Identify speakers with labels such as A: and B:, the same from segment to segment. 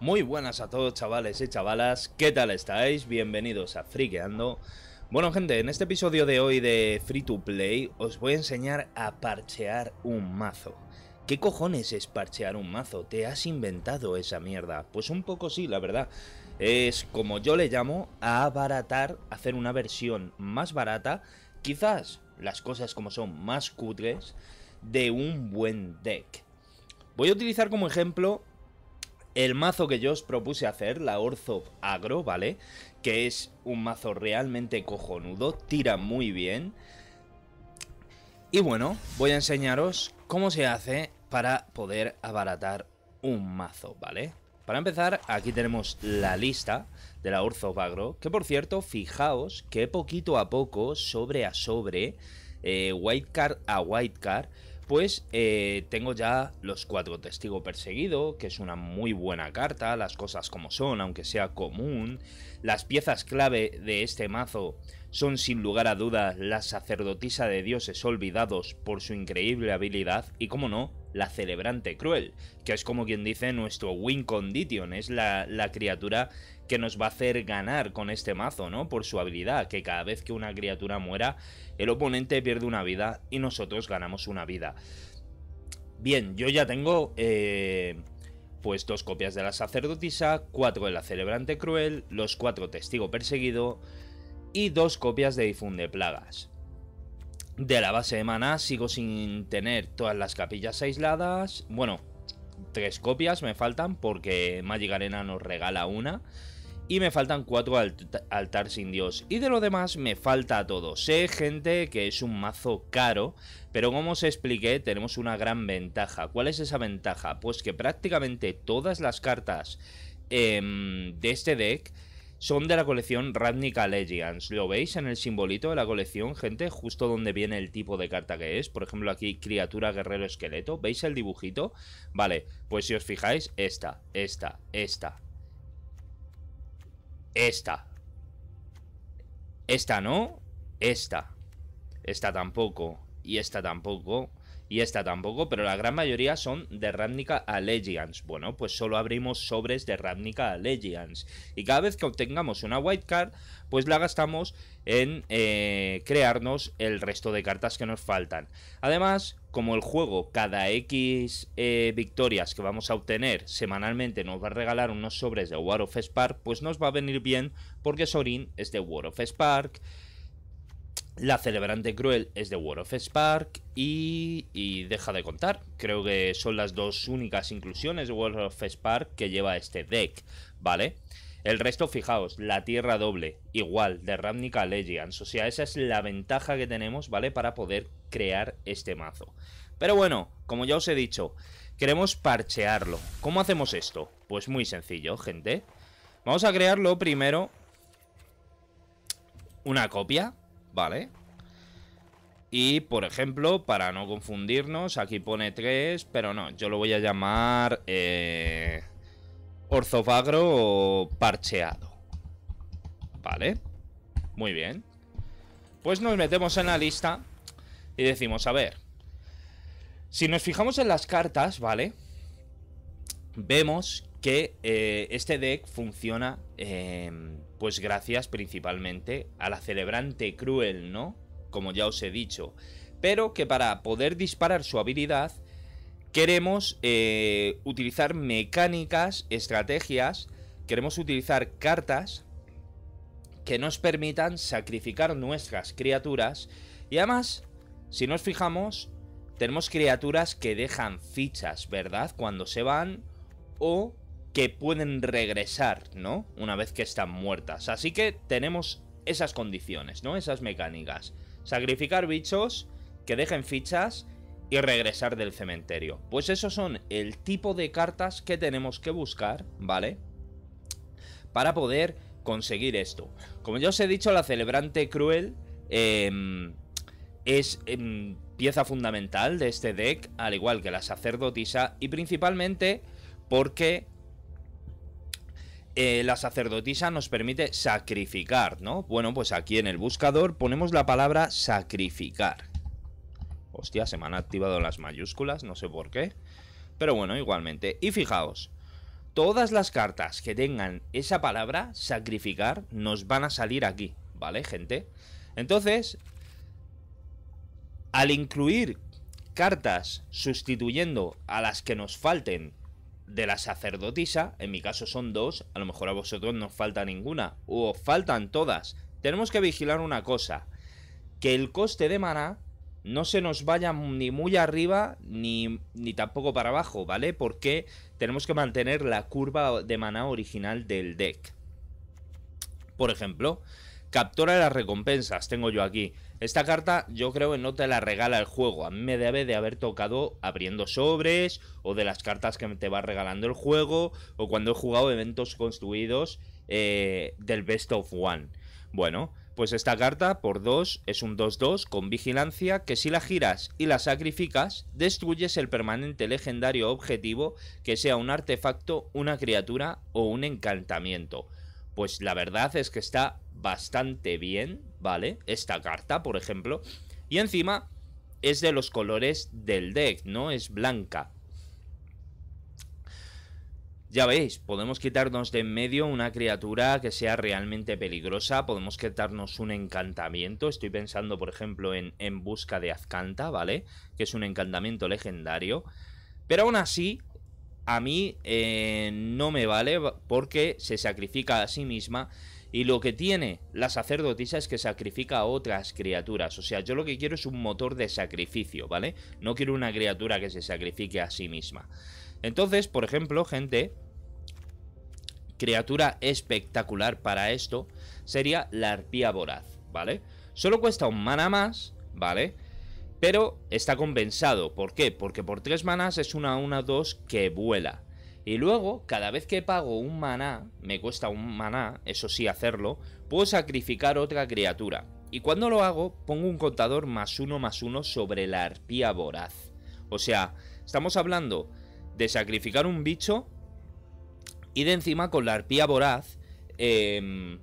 A: Muy buenas a todos chavales y chavalas, ¿qué tal estáis? Bienvenidos a Friqueando. Bueno gente, en este episodio de hoy de Free to Play os voy a enseñar a parchear un mazo. ¿Qué cojones es parchear un mazo? ¿Te has inventado esa mierda? Pues un poco sí, la verdad. Es como yo le llamo, a abaratar, hacer una versión más barata, quizás las cosas como son más cutres, de un buen deck. Voy a utilizar como ejemplo el mazo que yo os propuse hacer, la Orzo Agro, ¿vale? Que es un mazo realmente cojonudo, tira muy bien. Y bueno, voy a enseñaros cómo se hace para poder abaratar un mazo, ¿vale? Para empezar, aquí tenemos la lista de la Orzo Agro, que por cierto, fijaos que poquito a poco, sobre a sobre, eh, card a card pues eh, tengo ya los cuatro testigos perseguidos, que es una muy buena carta, las cosas como son, aunque sea común. Las piezas clave de este mazo son sin lugar a dudas la sacerdotisa de dioses olvidados por su increíble habilidad y, como no, la celebrante cruel, que es como quien dice nuestro Win Condition, es la, la criatura que nos va a hacer ganar con este mazo, ¿no? Por su habilidad, que cada vez que una criatura muera, el oponente pierde una vida y nosotros ganamos una vida. Bien, yo ya tengo... Eh, pues dos copias de la sacerdotisa, cuatro de la celebrante cruel, los cuatro testigo perseguido y dos copias de difunde plagas. De la base de maná sigo sin tener todas las capillas aisladas, bueno, tres copias me faltan porque Magic Arena nos regala una y me faltan cuatro altars altar sin dios. Y de lo demás me falta todo. Sé, gente, que es un mazo caro, pero como os expliqué, tenemos una gran ventaja. ¿Cuál es esa ventaja? Pues que prácticamente todas las cartas em, de este deck son de la colección Ravnica Legends. ¿Lo veis en el simbolito de la colección, gente? Justo donde viene el tipo de carta que es. Por ejemplo, aquí criatura, guerrero, esqueleto. ¿Veis el dibujito? Vale, pues si os fijáis, esta, esta, esta, esta. Esta no. Esta. Esta tampoco. Y esta tampoco y esta tampoco, pero la gran mayoría son de Ravnica a Bueno, pues solo abrimos sobres de Ravnica a Y cada vez que obtengamos una Card, pues la gastamos en eh, crearnos el resto de cartas que nos faltan. Además, como el juego cada X eh, victorias que vamos a obtener semanalmente nos va a regalar unos sobres de War of Spark, pues nos va a venir bien porque Sorin es de War of Spark. La celebrante cruel es de World of Spark y, y, deja de contar. Creo que son las dos únicas inclusiones de World of Spark que lleva este deck, ¿vale? El resto, fijaos, la Tierra Doble, igual, de Ravnica Legends. O sea, esa es la ventaja que tenemos, ¿vale? Para poder crear este mazo. Pero bueno, como ya os he dicho, queremos parchearlo. ¿Cómo hacemos esto? Pues muy sencillo, gente. Vamos a crearlo primero... Una copia, ¿vale? Y, por ejemplo, para no confundirnos, aquí pone 3, pero no, yo lo voy a llamar eh, orzofagro parcheado. ¿Vale? Muy bien. Pues nos metemos en la lista y decimos, a ver, si nos fijamos en las cartas, ¿vale? Vemos que eh, este deck funciona em, pues gracias principalmente a la celebrante cruel, ¿no? Como ya os he dicho. Pero que para poder disparar su habilidad, queremos eh, utilizar mecánicas, estrategias, queremos utilizar cartas que nos permitan sacrificar nuestras criaturas. Y además, si nos fijamos, tenemos criaturas que dejan fichas, ¿verdad? Cuando se van o que pueden regresar, ¿no? Una vez que están muertas. Así que tenemos esas condiciones, ¿no? Esas mecánicas. Sacrificar bichos, que dejen fichas y regresar del cementerio. Pues esos son el tipo de cartas que tenemos que buscar, ¿vale? Para poder conseguir esto. Como ya os he dicho, la celebrante cruel em, es em, pieza fundamental de este deck, al igual que la sacerdotisa, y principalmente porque eh, la sacerdotisa nos permite sacrificar, ¿no? Bueno, pues aquí en el buscador ponemos la palabra sacrificar. Hostia, se me han activado las mayúsculas, no sé por qué. Pero bueno, igualmente. Y fijaos, todas las cartas que tengan esa palabra, sacrificar, nos van a salir aquí, ¿vale, gente? Entonces, al incluir cartas sustituyendo a las que nos falten de la sacerdotisa, en mi caso son dos, a lo mejor a vosotros no falta ninguna, o faltan todas. Tenemos que vigilar una cosa, que el coste de maná no se nos vaya ni muy arriba ni, ni tampoco para abajo, ¿vale? Porque tenemos que mantener la curva de maná original del deck. Por ejemplo, captura de las recompensas, tengo yo aquí. Esta carta yo creo que no te la regala el juego. A mí me debe de haber tocado abriendo sobres o de las cartas que te va regalando el juego o cuando he jugado eventos construidos eh, del Best of One. Bueno, pues esta carta por 2 es un 2-2 con vigilancia que si la giras y la sacrificas, destruyes el permanente legendario objetivo que sea un artefacto, una criatura o un encantamiento. Pues la verdad es que está bastante bien, ¿vale? Esta carta, por ejemplo. Y encima es de los colores del deck, ¿no? Es blanca. Ya veis, podemos quitarnos de en medio una criatura que sea realmente peligrosa, podemos quitarnos un encantamiento, estoy pensando por ejemplo en En Busca de Azcanta, ¿vale? Que es un encantamiento legendario, pero aún así a mí eh, no me vale porque se sacrifica a sí misma y lo que tiene la sacerdotisa es que sacrifica a otras criaturas. O sea, yo lo que quiero es un motor de sacrificio, ¿vale? No quiero una criatura que se sacrifique a sí misma. Entonces, por ejemplo, gente... Criatura espectacular para esto sería la arpía voraz, ¿vale? Solo cuesta un mana más, ¿vale? Pero está compensado. ¿Por qué? Porque por tres manas es una una dos que vuela. Y luego, cada vez que pago un maná, me cuesta un maná, eso sí hacerlo, puedo sacrificar otra criatura. Y cuando lo hago, pongo un contador más uno más uno sobre la arpía voraz. O sea, estamos hablando de sacrificar un bicho y de encima con la arpía voraz em,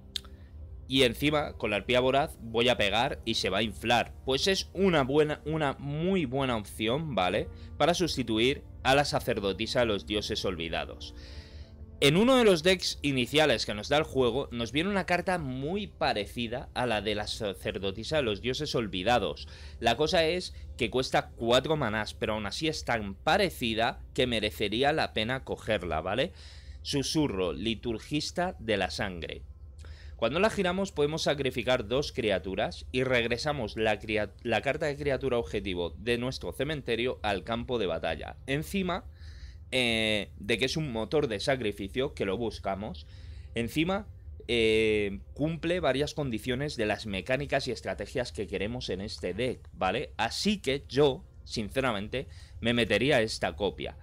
A: y encima con la arpía voraz voy a pegar y se va a inflar. Pues es una buena, una muy buena opción, ¿vale? Para sustituir a la sacerdotisa de los dioses olvidados. En uno de los decks iniciales que nos da el juego, nos viene una carta muy parecida a la de la sacerdotisa de los dioses olvidados. La cosa es que cuesta 4 manás, pero aún así es tan parecida que merecería la pena cogerla, ¿vale? Susurro, liturgista de la sangre. Cuando la giramos podemos sacrificar dos criaturas y regresamos la, carta de criatura objetivo de nuestro cementerio al campo de batalla. Encima eh, de que es un motor de sacrificio, que lo buscamos, encima eh, cumple varias condiciones de las mecánicas y estrategias que queremos en este deck, ¿vale? Así que yo, sinceramente, me metería esta copia.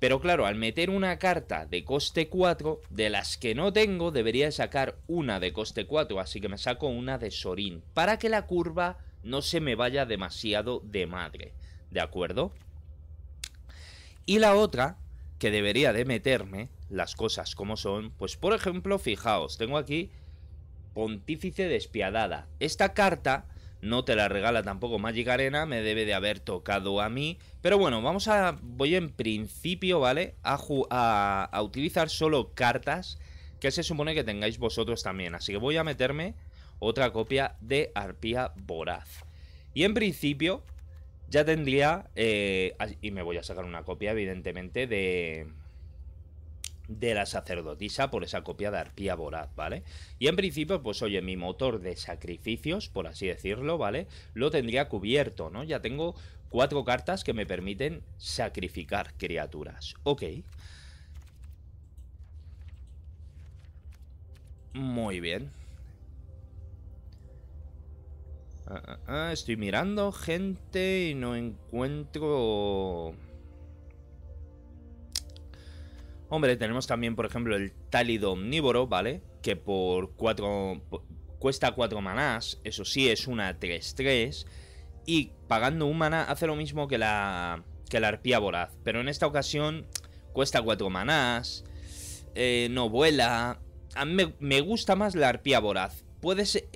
A: Pero claro, al meter una carta de coste 4, de las que no tengo, debería sacar una de coste 4, así que me saco una de Sorin, para que la curva no se me vaya demasiado de madre, ¿de acuerdo? Y la otra, que debería de meterme, las cosas como son, pues por ejemplo, fijaos, tengo aquí Pontífice Despiadada. Esta carta no te la regala tampoco Magic Arena, me debe de haber tocado a mí. Pero bueno, vamos a, voy en principio, ¿vale? A, a, utilizar solo cartas que se supone que tengáis vosotros también. Así que voy a meterme otra copia de Arpía Voraz. Y en principio ya tendría, eh, y me voy a sacar una copia evidentemente de, de la sacerdotisa por esa copia de arpía voraz, ¿vale? Y en principio, pues oye, mi motor de sacrificios, por así decirlo, ¿vale? Lo tendría cubierto, ¿no? Ya tengo cuatro cartas que me permiten sacrificar criaturas. Ok. Muy bien. Ah, ah, ah, estoy mirando gente y no encuentro Hombre, tenemos también, por ejemplo, el Tálido Omnívoro, ¿vale? Que por 4... Cuesta 4 manás, eso sí, es una 3-3. Y pagando un maná hace lo mismo que la, que la arpía voraz. Pero en esta ocasión cuesta 4 manás, eh, no vuela... A mí me, gusta más la arpía voraz. Puede ser,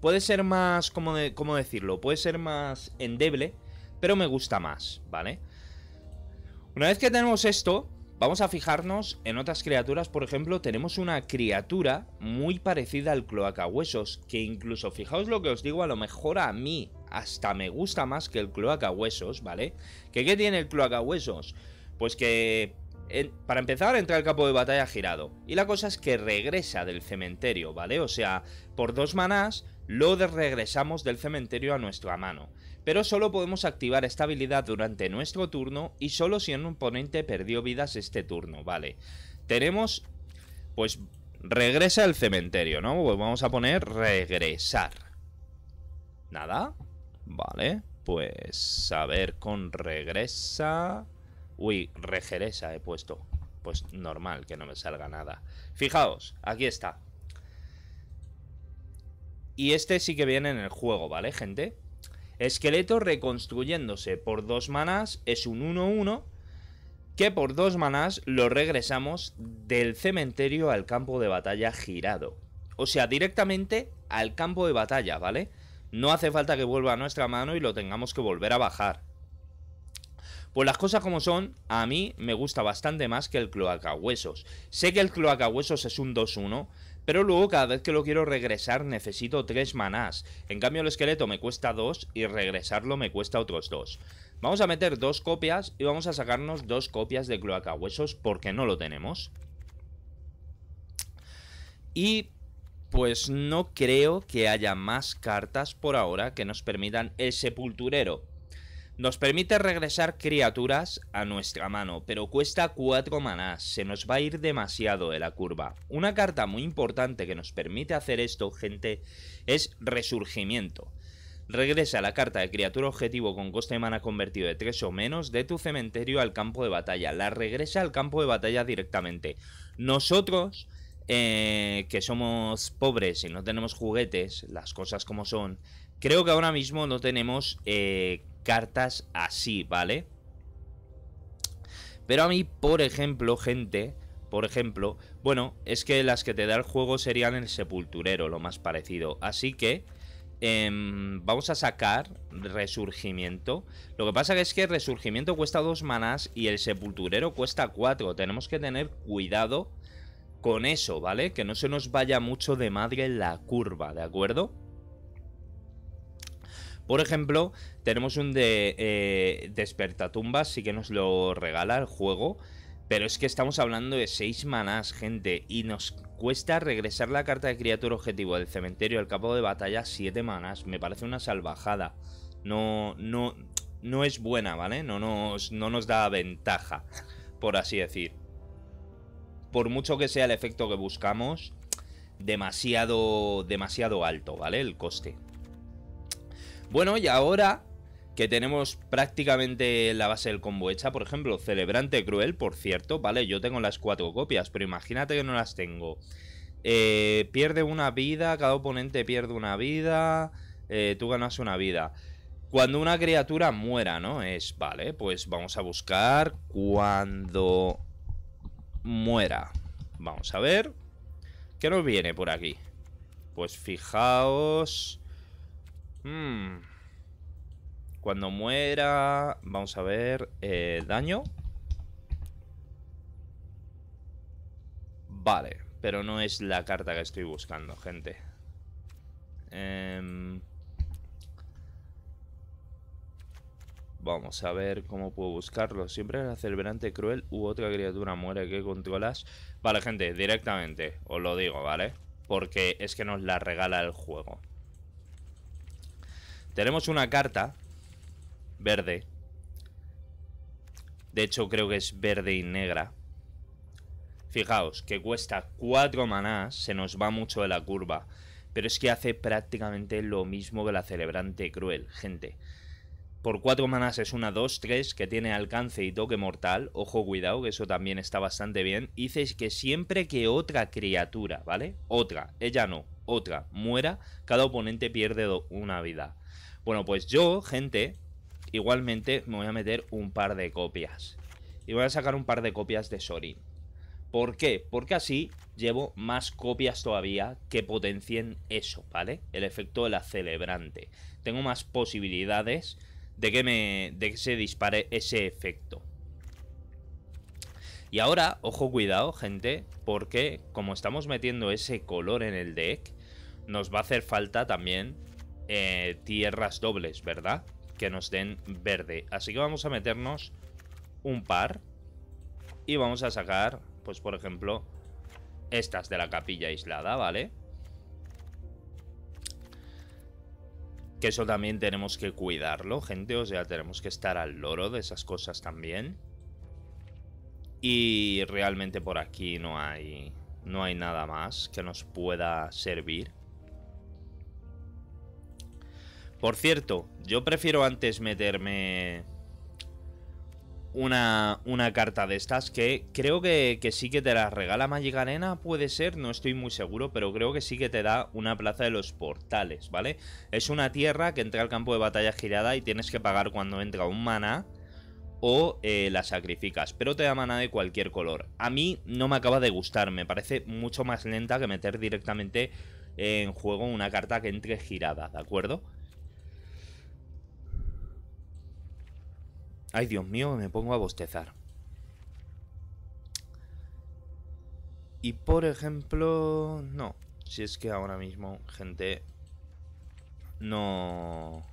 A: puede ser más, ¿cómo decirlo? Puede ser más endeble, pero me gusta más, ¿vale? Una vez que tenemos esto, Vamos a fijarnos en otras criaturas, por ejemplo, tenemos una criatura muy parecida al Cloaca Huesos, que incluso, fijaos lo que os digo, a lo mejor a mí hasta me gusta más que el Cloaca Huesos, ¿vale? ¿Que qué tiene el Cloaca Huesos? Pues que para empezar, entra el campo de batalla girado. Y la cosa es que regresa del cementerio, ¿vale? O sea, por dos manás lo regresamos del cementerio a nuestra mano pero solo podemos activar esta habilidad durante nuestro turno y solo si un oponente perdió vidas este turno, vale. Tenemos, pues, regresa al cementerio, ¿no? Pues vamos a poner regresar. Nada, vale, pues a ver con regresa... Uy, regresa he puesto. Pues normal que no me salga nada. Fijaos, aquí está. Y este sí que viene en el juego, ¿vale, gente? Esqueleto reconstruyéndose por dos manas es un 1-1 que por dos manas lo regresamos del cementerio al campo de batalla girado. O sea, directamente al campo de batalla, ¿vale? No hace falta que vuelva a nuestra mano y lo tengamos que volver a bajar. Pues las cosas como son, a mí me gusta bastante más que el cloaca huesos. Sé que el cloaca huesos es un 2-1, pero luego cada vez que lo quiero regresar necesito 3 manás. En cambio el esqueleto me cuesta 2 y regresarlo me cuesta otros 2. Vamos a meter dos copias y vamos a sacarnos dos copias de cloaca huesos porque no lo tenemos. Y pues no creo que haya más cartas por ahora que nos permitan el sepulturero. Nos permite regresar criaturas a nuestra mano, pero cuesta 4 manas. se nos va a ir demasiado de la curva. Una carta muy importante que nos permite hacer esto, gente, es Resurgimiento. Regresa la carta de criatura objetivo con coste de mana convertido de 3 o menos de tu cementerio al campo de batalla. La regresa al campo de batalla directamente. Nosotros, eh, que somos pobres y no tenemos juguetes, las cosas como son, creo que ahora mismo no tenemos eh, cartas así, ¿vale? Pero a mí, por ejemplo, gente, por ejemplo, bueno, es que las que te da el juego serían el sepulturero, lo más parecido. Así que em, vamos a sacar resurgimiento. Lo que pasa es que resurgimiento cuesta dos manas y el sepulturero cuesta cuatro. Tenemos que tener cuidado con eso, ¿vale? Que no se nos vaya mucho de madre la curva, ¿de acuerdo? Por ejemplo, tenemos un de eh, Despertatumbas, sí que nos lo regala el juego. Pero es que estamos hablando de 6 manas, gente, y nos cuesta regresar la carta de criatura objetivo del cementerio al campo de batalla 7 manas. Me parece una salvajada. No, no, no es buena, ¿vale? No nos, no nos da ventaja, por así decir. Por mucho que sea el efecto que buscamos, demasiado, demasiado alto, ¿vale? El coste. Bueno, y ahora que tenemos prácticamente la base del combo hecha, por ejemplo, Celebrante Cruel, por cierto, ¿vale? Yo tengo las cuatro copias, pero imagínate que no las tengo. Eh, pierde una vida, cada oponente pierde una vida, eh, tú ganas una vida. Cuando una criatura muera, ¿no? Es, vale, pues vamos a buscar cuando muera. Vamos a ver. ¿Qué nos viene por aquí? Pues fijaos... Hmm. Cuando muera, vamos a ver, eh, daño. Vale, pero no es la carta que estoy buscando, gente. Em, vamos a ver cómo puedo buscarlo. Siempre el celebrante cruel u otra criatura muere que controlas. Vale, gente, directamente, os lo digo, ¿vale? Porque es que nos la regala el juego. Tenemos una carta verde. De hecho, creo que es verde y negra. Fijaos, que cuesta 4 manás, se nos va mucho de la curva. Pero es que hace prácticamente lo mismo que la celebrante cruel, gente. Por 4 manás es una 2-3 que tiene alcance y toque mortal. Ojo, cuidado, que eso también está bastante bien. Dices que siempre que otra criatura, ¿vale? Otra, ella no, otra, muera, cada oponente pierde una vida. Bueno, pues yo, gente, igualmente me voy a meter un par de copias. Y voy a sacar un par de copias de Sorin. ¿Por qué? Porque así llevo más copias todavía que potencien eso, ¿vale? El efecto de la celebrante. Tengo más posibilidades de que, me, de que se dispare ese efecto. Y ahora, ojo cuidado, gente, porque como estamos metiendo ese color en el deck, nos va a hacer falta también eh, tierras dobles, ¿verdad? Que nos den verde. Así que vamos a meternos un par. Y vamos a sacar, pues por ejemplo, estas de la capilla aislada, ¿vale? Que eso también tenemos que cuidarlo, gente. O sea, tenemos que estar al loro de esas cosas también. Y realmente por aquí no hay, no hay nada más que nos pueda servir. Por cierto, yo prefiero antes meterme una, una carta de estas que creo que, sí que te la regala Magic Arena, puede ser, no estoy muy seguro, pero creo que sí que te da una plaza de los portales, ¿vale? Es una tierra que entra al campo de batalla girada y tienes que pagar cuando entra un mana o eh, la sacrificas, pero te da mana de cualquier color. A mí no me acaba de gustar, me parece mucho más lenta que meter directamente en juego una carta que entre girada, ¿de acuerdo? Ay, Dios mío, me pongo a bostezar. Y por ejemplo, no. Si es que ahora mismo, gente, no...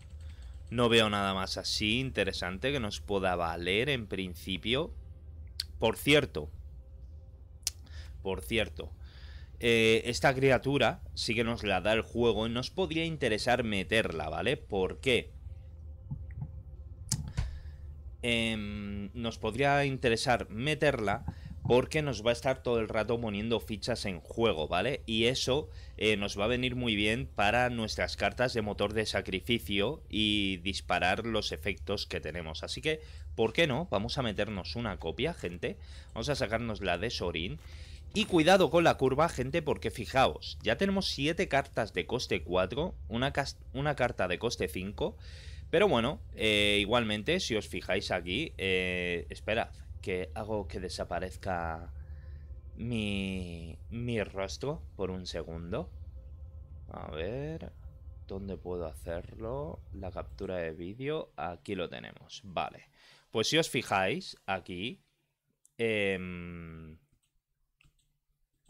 A: No veo nada más así interesante que nos pueda valer en principio. Por cierto, por cierto, eh, esta criatura sí que nos la da el juego y nos podría interesar meterla, ¿vale? ¿Por qué? Em, nos podría interesar meterla porque nos va a estar todo el rato poniendo fichas en juego, ¿vale? Y eso eh, nos va a venir muy bien para nuestras cartas de motor de sacrificio y disparar los efectos que tenemos. Así que, ¿por qué no? Vamos a meternos una copia, gente. Vamos a sacarnos la de Sorin. Y cuidado con la curva, gente, porque fijaos, ya tenemos 7 cartas de coste 4, una, una carta de coste 5 pero bueno, eh, igualmente, si os fijáis aquí, eh, esperad que hago que desaparezca mi, mi rostro por un segundo. A ver, ¿dónde puedo hacerlo? La captura de vídeo, aquí lo tenemos, vale. Pues si os fijáis, aquí... Em,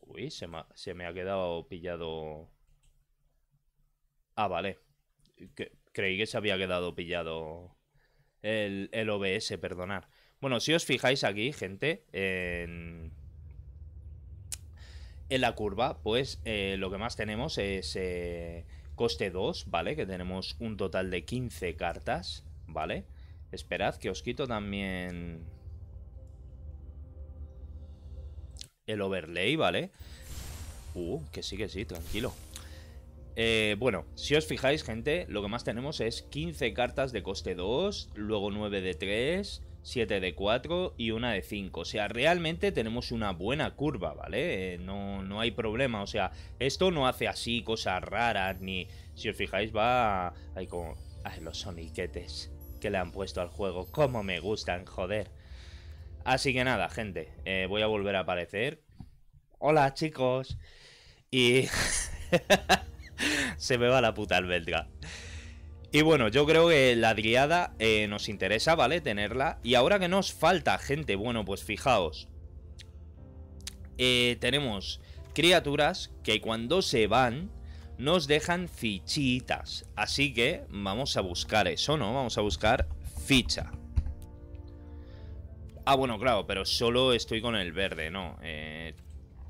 A: uy, se me, ha quedado pillado... Ah, vale. Creí que se había quedado pillado el, OBS, perdonar. Bueno, si os fijáis aquí, gente, en, en la curva, pues eh, lo que más tenemos es eh, coste 2, ¿vale? Que tenemos un total de 15 cartas, ¿vale? Esperad que os quito también el overlay, ¿vale? Uh, que sí, que sí, tranquilo. Eh, bueno, si os fijáis, gente, lo que más tenemos es 15 cartas de coste 2, luego 9 de 3, 7 de 4 y una de 5. O sea, realmente tenemos una buena curva, ¿vale? Eh, no, no hay problema, o sea, esto no hace así cosas raras, ni si os fijáis va... Hay como... Ay, los soniquetes que le han puesto al juego, Como me gustan, joder. Así que nada, gente, eh, voy a volver a aparecer. Hola, chicos. Y... se me va la puta belga. Y bueno, yo creo que la guiada eh, nos interesa, ¿vale? Tenerla. Y ahora que nos falta gente, bueno, pues fijaos. Eh, tenemos criaturas que cuando se van nos dejan fichitas. Así que vamos a buscar eso, ¿no? Vamos a buscar ficha. Ah, bueno, claro, pero solo estoy con el verde, ¿no? Eh,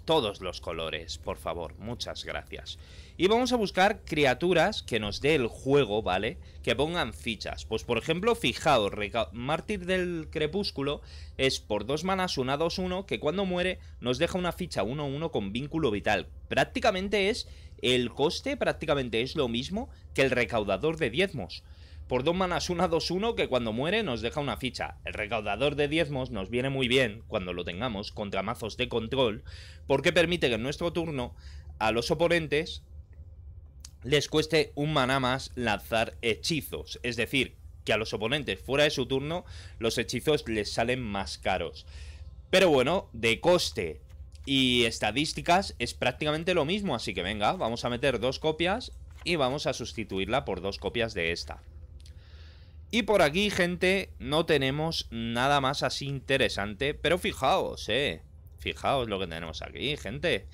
A: todos los colores, por favor, muchas gracias. Y vamos a buscar criaturas que nos dé el juego, ¿vale? Que pongan fichas. Pues por ejemplo, fijaos, Mártir del Crepúsculo es por dos manas una dos, uno que cuando muere nos deja una ficha 1-1 con vínculo vital. Prácticamente es, el coste prácticamente es lo mismo que el recaudador de diezmos por dos manas 1 2-1 que cuando muere nos deja una ficha. El recaudador de diezmos nos viene muy bien, cuando lo tengamos, contra mazos de control, porque permite que en nuestro turno a los oponentes les cueste un maná más lanzar hechizos. Es decir, que a los oponentes fuera de su turno los hechizos les salen más caros. Pero bueno, de coste y estadísticas es prácticamente lo mismo, así que venga, vamos a meter dos copias y vamos a sustituirla por dos copias de esta. Y por aquí, gente, no tenemos nada más así interesante. Pero fijaos, eh. Fijaos lo que tenemos aquí, gente.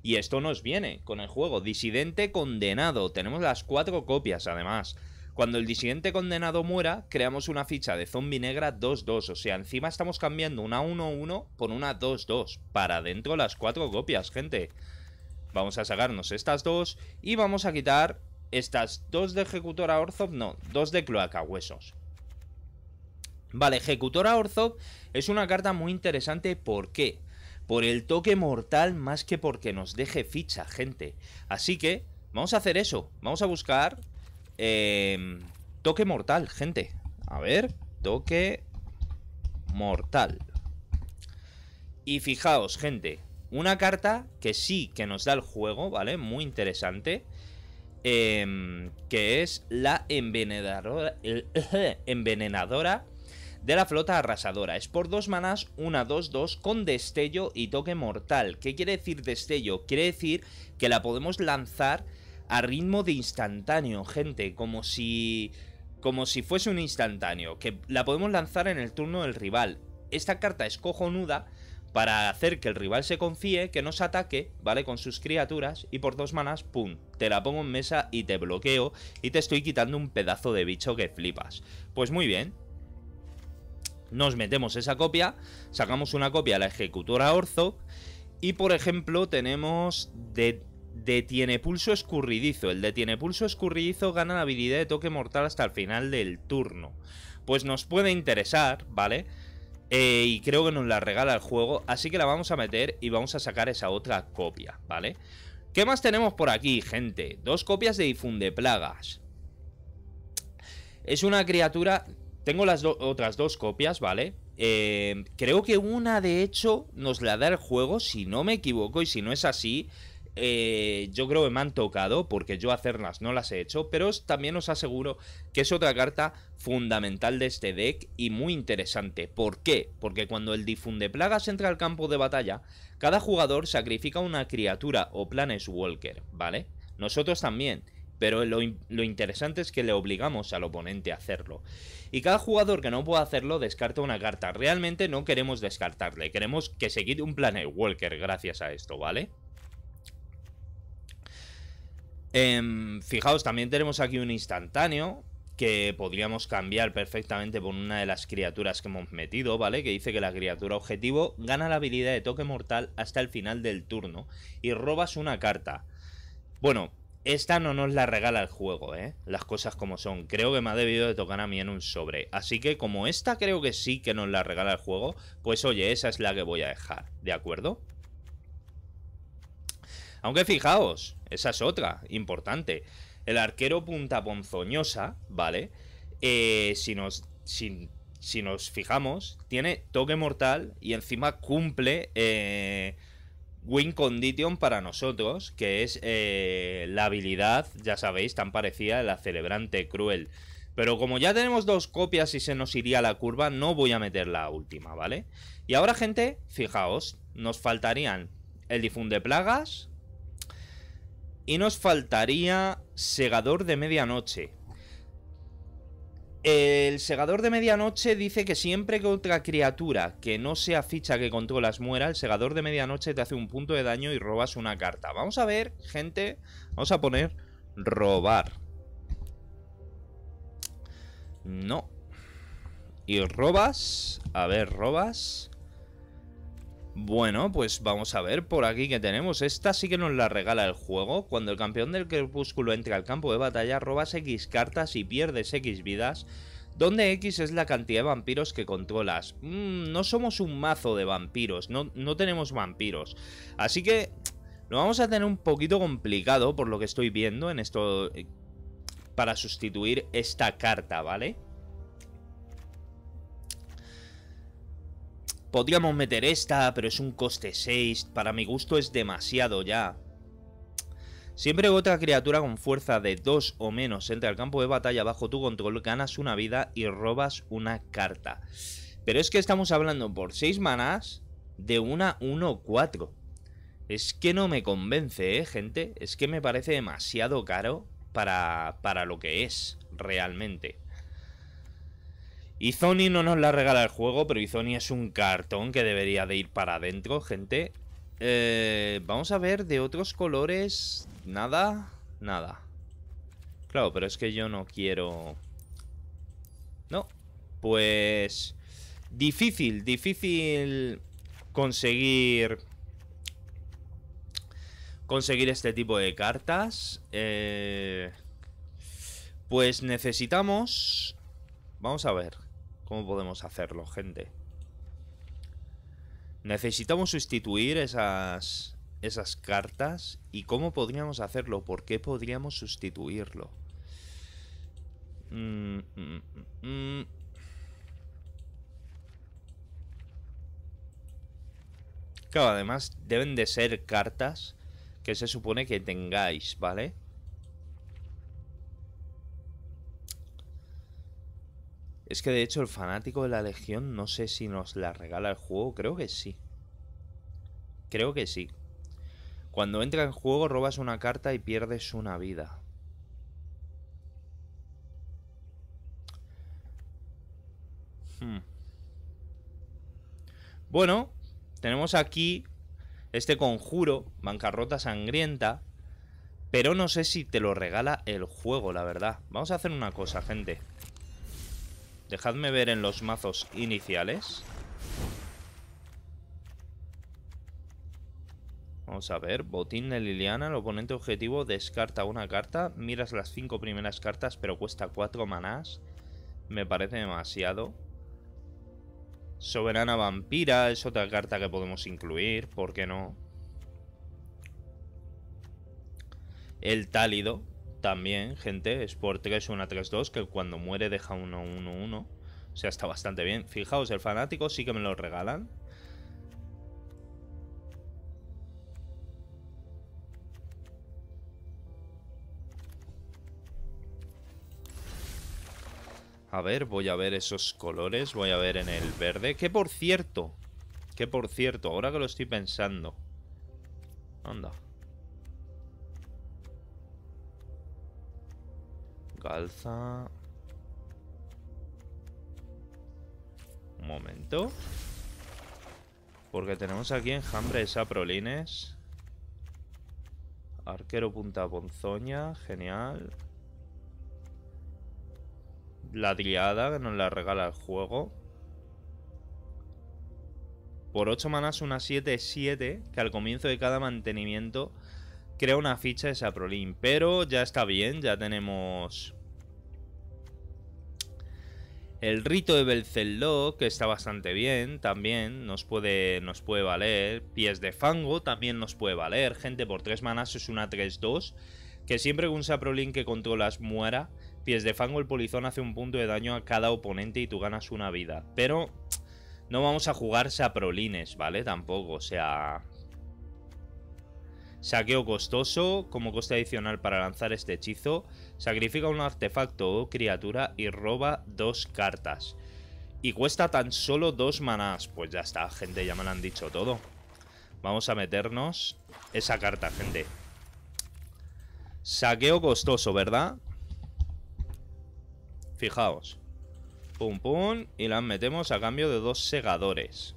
A: Y esto nos viene con el juego. Disidente condenado. Tenemos las cuatro copias, además. Cuando el disidente condenado muera, creamos una ficha de zombie negra 2-2. O sea, encima estamos cambiando una 1-1 por una 2-2. Para dentro las cuatro copias, gente. Vamos a sacarnos estas dos y vamos a quitar estas dos de ejecutora Orzov, no, dos de cloaca huesos. Vale, ejecutora Orzov es una carta muy interesante, ¿por qué? Por el toque mortal más que porque nos deje ficha, gente. Así que vamos a hacer eso, vamos a buscar em, toque mortal, gente. A ver, toque mortal. Y fijaos, gente, una carta que sí que nos da el juego, ¿vale? Muy interesante. Em, que es la envenenadora, envenenadora de la flota arrasadora. Es por dos manas, una dos, dos, con destello y toque mortal. ¿Qué quiere decir destello? Quiere decir que la podemos lanzar a ritmo de instantáneo, gente, como si como si fuese un instantáneo, que la podemos lanzar en el turno del rival. Esta carta es cojonuda para hacer que el rival se confíe, que nos ataque, ¿vale? Con sus criaturas y por dos manas, ¡pum! Te la pongo en mesa y te bloqueo y te estoy quitando un pedazo de bicho que flipas. Pues muy bien. Nos metemos esa copia, sacamos una copia a la ejecutora Orzo y por ejemplo tenemos de Detiene pulso escurridizo. El detiene pulso escurridizo gana la habilidad de toque mortal hasta el final del turno. Pues nos puede interesar, ¿vale? Eh, y creo que nos la regala el juego, así que la vamos a meter y vamos a sacar esa otra copia, ¿vale? ¿Qué más tenemos por aquí, gente? Dos copias de Difunde Plagas. Es una criatura... Tengo las otras dos copias, ¿vale? Eh, creo que una, de hecho, nos la da el juego, si no me equivoco, y si no es así, eh, yo creo que me han tocado, porque yo hacerlas no las he hecho, pero también os aseguro que es otra carta fundamental de este deck y muy interesante. ¿Por qué? Porque cuando el difunde plagas entra al campo de batalla, cada jugador sacrifica una criatura o planeswalker, ¿vale? Nosotros también, pero lo, interesante es que le obligamos al oponente a hacerlo. Y cada jugador que no pueda hacerlo descarta una carta. Realmente no queremos descartarle, queremos que se quite un planeswalker Walker gracias a esto, ¿vale? Em, fijaos, también tenemos aquí un instantáneo que podríamos cambiar perfectamente por una de las criaturas que hemos metido, ¿vale? Que dice que la criatura objetivo gana la habilidad de toque mortal hasta el final del turno y robas una carta. Bueno, esta no nos la regala el juego, ¿eh? Las cosas como son. Creo que me ha debido de tocar a mí en un sobre. Así que como esta creo que sí que nos la regala el juego, pues oye, esa es la que voy a dejar, ¿de acuerdo? Aunque fijaos, esa es otra, importante. El arquero punta ponzoñosa, ¿vale? Eh, si, nos, si, nos fijamos, tiene toque mortal y encima cumple eh, Win Condition para nosotros, que es eh, la habilidad, ya sabéis, tan parecida a la celebrante cruel. Pero como ya tenemos dos copias y se nos iría la curva, no voy a meter la última, ¿vale? Y ahora, gente, fijaos, nos faltarían el difunde plagas, y nos faltaría segador de medianoche. El segador de medianoche dice que siempre que otra criatura que no sea ficha que controlas muera, el segador de medianoche te hace un punto de daño y robas una carta. Vamos a ver, gente, vamos a poner robar. No. Y robas, a ver, robas. Bueno, pues vamos a ver por aquí que tenemos. Esta sí que nos la regala el juego. Cuando el campeón del crepúsculo entra al campo de batalla, robas X cartas y pierdes X vidas, donde X es la cantidad de vampiros que controlas. Mm, no somos un mazo de vampiros, no, tenemos vampiros. Así que lo vamos a tener un poquito complicado por lo que estoy viendo en esto eh, para sustituir esta carta, ¿vale? vale Podríamos meter esta, pero es un coste 6. Para mi gusto es demasiado ya. Siempre otra criatura con fuerza de 2 o menos entre al campo de batalla bajo tu control, ganas una vida y robas una carta. Pero es que estamos hablando por 6 manás de una 1-4. Es que no me convence, ¿eh, gente? Es que me parece demasiado caro para, para lo que es realmente. Zony no nos la regala el juego, pero Zony es un cartón que debería de ir para adentro, gente. Eh, vamos a ver de otros colores. Nada, nada. Claro, pero es que yo no quiero... No, pues... Difícil, difícil conseguir... Conseguir este tipo de cartas. Eh, pues necesitamos... Vamos a ver. ¿Cómo podemos hacerlo, gente? Necesitamos sustituir esas, esas cartas. ¿Y cómo podríamos hacerlo? ¿Por qué podríamos sustituirlo? Mm, mm, mm, claro, además deben de ser cartas que se supone que tengáis, ¿vale? Es que de hecho el fanático de la Legión no sé si nos la regala el juego, creo que sí. Creo que sí. Cuando entra en juego robas una carta y pierdes una vida. Hmm. Bueno, tenemos aquí este conjuro, bancarrota sangrienta, pero no sé si te lo regala el juego, la verdad. Vamos a hacer una cosa, gente. Dejadme ver en los mazos iniciales. Vamos a ver, botín de Liliana, el oponente objetivo descarta una carta, miras las cinco primeras cartas pero cuesta cuatro manás, me parece demasiado. Soberana Vampira es otra carta que podemos incluir, ¿por qué no? El Tálido, también, gente, es por 3-1-3-2, que cuando muere deja 1-1-1. O sea, está bastante bien. Fijaos, el fanático sí que me lo regalan. A ver, voy a ver esos colores, voy a ver en el verde. Que por cierto, que por cierto, ahora que lo estoy pensando. Anda. calza. Un momento. Porque tenemos aquí enjambre de saprolines... Arquero punta ponzoña, genial. La triada que nos la regala el juego. Por 8 manas una 7-7 que al comienzo de cada mantenimiento crea una ficha de Saprolin, pero ya está bien, ya tenemos... El rito de Belceló, que está bastante bien, también nos puede, nos puede valer. Pies de Fango también nos puede valer. Gente, por 3 manas es una 3-2. Que siempre que un Saprolin que controlas muera, Pies de Fango el polizón hace un punto de daño a cada oponente y tú ganas una vida. Pero no vamos a jugar Saprolines, ¿vale? Tampoco, o sea... Saqueo costoso, como coste adicional para lanzar este hechizo, sacrifica un artefacto o criatura y roba dos cartas. Y cuesta tan solo dos manás. Pues ya está, gente, ya me lo han dicho todo. Vamos a meternos esa carta, gente. Saqueo costoso, ¿verdad? Fijaos. Pum, pum. Y la metemos a cambio de dos segadores.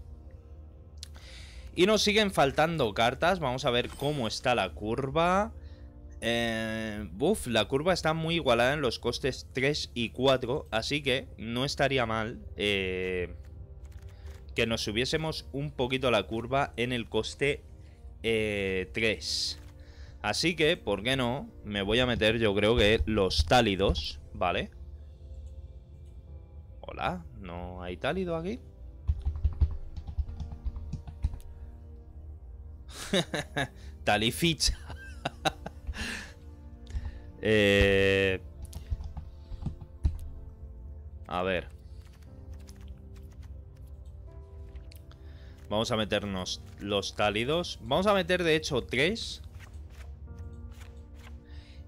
A: Y nos siguen faltando cartas. Vamos a ver cómo está la curva. Eh, uf, la curva está muy igualada en los costes 3 y 4. Así que no estaría mal eh, que nos subiésemos un poquito la curva en el coste 3. Eh, así que, ¿por qué no? Me voy a meter yo creo que los tálidos, ¿vale? Hola, ¿no hay tálido aquí? Tal y ficha. A ver. Vamos a meternos los tálidos. Vamos a meter, de hecho, tres.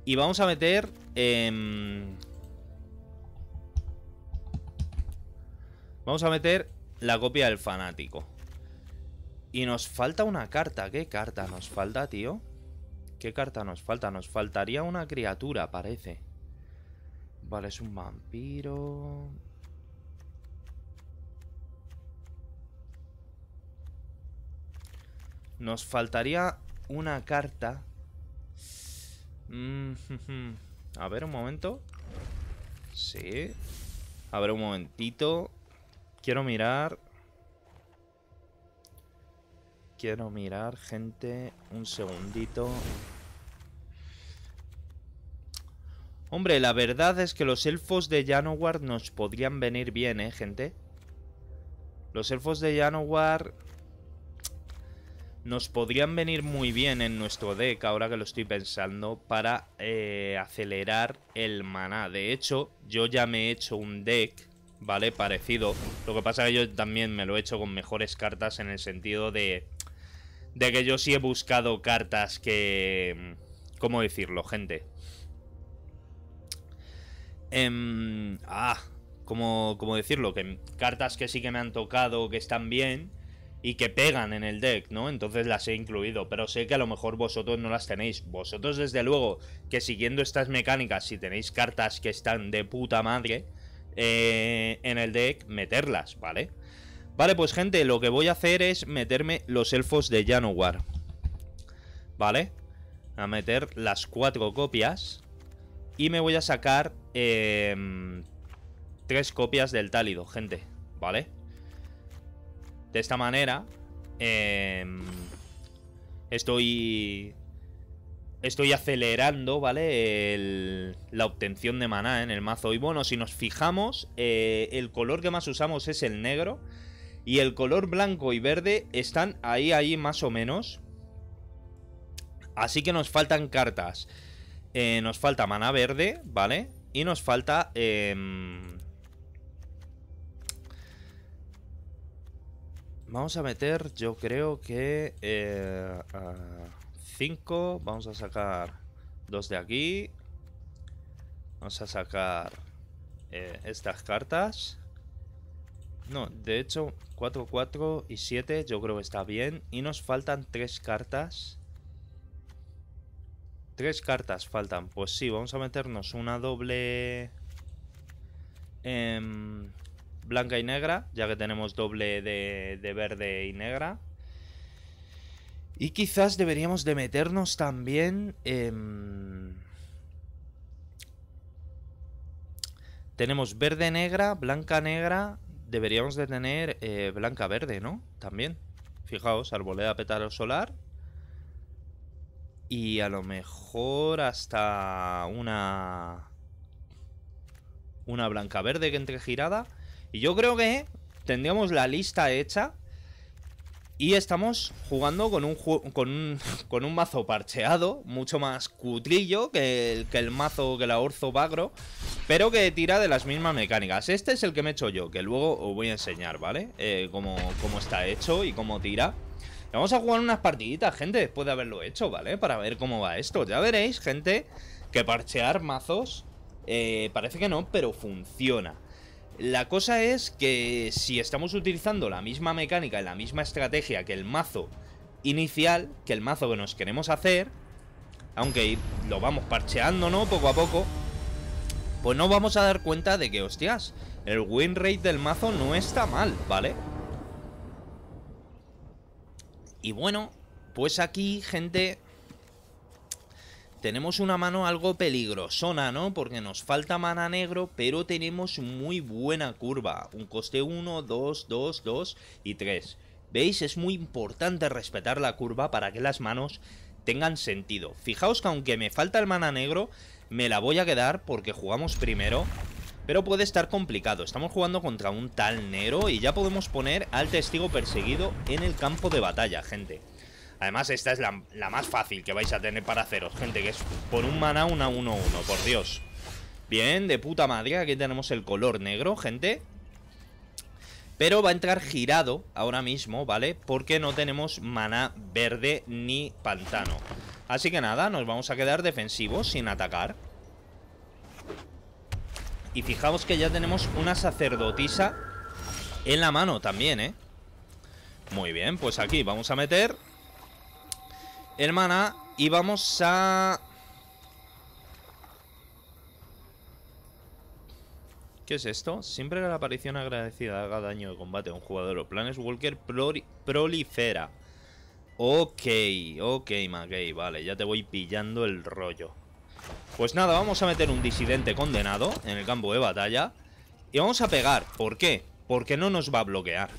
A: Y vamos a meter... Em, vamos a meter la copia del fanático. Y nos falta una carta. ¿Qué carta nos falta, tío? ¿Qué carta nos falta? Nos faltaría una criatura, parece. Vale, es un vampiro... Nos faltaría una carta. Mm, a ver, un momento. Sí. A ver, un momentito. Quiero mirar... Quiero mirar, gente. Un segundito. Hombre, la verdad es que los elfos de Janowar nos podrían venir bien, ¿eh, gente? Los elfos de Janowar nos podrían venir muy bien en nuestro deck, ahora que lo estoy pensando, para eh, acelerar el maná. De hecho, yo ya me he hecho un deck, ¿vale? Parecido. Lo que pasa es que yo también me lo he hecho con mejores cartas en el sentido de de que yo sí he buscado cartas que... Mm, ¿Cómo decirlo, gente? Em, ah, ¿cómo, decirlo? Que cartas que sí que me han tocado, que están bien y que pegan en el deck, ¿no? Entonces las he incluido, pero sé que a lo mejor vosotros no las tenéis. Vosotros desde luego que siguiendo estas mecánicas, si tenéis cartas que están de puta madre eh, en el deck, meterlas, ¿vale? Vale, pues gente, lo que voy a hacer es meterme los elfos de Janowar. Vale. A meter las cuatro copias. Y me voy a sacar em, tres copias del tálido, gente. ¿Vale? De esta manera... Em, estoy... Estoy acelerando, ¿vale? la obtención de maná en el mazo. Y bueno, si nos fijamos, eh, el color que más usamos es el negro. Y el color blanco y verde están ahí, ahí más o menos. Así que nos faltan cartas. Eh, nos falta mana verde, ¿vale? Y nos falta... Em, vamos a meter, yo creo que... 5. Eh, vamos a sacar dos de aquí. Vamos a sacar eh, estas cartas. No, de hecho, 4, 4 y 7 yo creo que está bien. Y nos faltan 3 cartas. 3 cartas faltan. Pues sí, vamos a meternos una doble... Em, blanca y negra, ya que tenemos doble de, verde y negra. Y quizás deberíamos de meternos también... Em, tenemos verde negra, blanca negra, deberíamos de tener eh, blanca verde, ¿no? También. Fijaos, arboleda pétalo solar. Y a lo mejor hasta una... Una blanca verde que entre girada. Y yo creo que tendríamos la lista hecha y estamos jugando con un, con un, mazo parcheado, mucho más cutrillo que el, que el mazo, que la orzo bagro, pero que tira de las mismas mecánicas. Este es el que me he hecho yo, que luego os voy a enseñar, ¿vale? Eh, cómo, está hecho y cómo tira. Vamos a jugar unas partiditas, gente, después de haberlo hecho, ¿vale? Para ver cómo va esto. Ya veréis, gente, que parchear mazos eh, parece que no, pero funciona. La cosa es que si estamos utilizando la misma mecánica y la misma estrategia que el mazo inicial, que el mazo que nos queremos hacer, aunque lo vamos parcheando, ¿no? Poco a poco, pues no vamos a dar cuenta de que, hostias, el win rate del mazo no está mal, ¿vale? Y bueno, pues aquí, gente, tenemos una mano algo peligrosona, ¿no? Porque nos falta mana negro, pero tenemos muy buena curva. Un coste 1, 2, 2, 2 y 3. ¿Veis? Es muy importante respetar la curva para que las manos tengan sentido. Fijaos que aunque me falta el mana negro, me la voy a quedar porque jugamos primero. Pero puede estar complicado. Estamos jugando contra un tal negro y ya podemos poner al testigo perseguido en el campo de batalla, gente. Además, esta es la, más fácil que vais a tener para haceros, gente, que es por un mana una 1-1, por Dios. Bien, de puta madre, aquí tenemos el color negro, gente. Pero va a entrar girado ahora mismo, ¿vale? Porque no tenemos mana verde ni pantano. Así que nada, nos vamos a quedar defensivos sin atacar. Y fijaos que ya tenemos una sacerdotisa en la mano también, ¿eh? Muy bien, pues aquí vamos a meter hermana y vamos a... ¿Qué es esto? Siempre la aparición agradecida haga daño de combate a un jugador o Walker prolifera. Ok, ok, McGay, vale, ya te voy pillando el rollo. Pues nada, vamos a meter un disidente condenado en el campo de batalla. Y vamos a pegar. ¿Por qué? Porque no nos va a bloquear.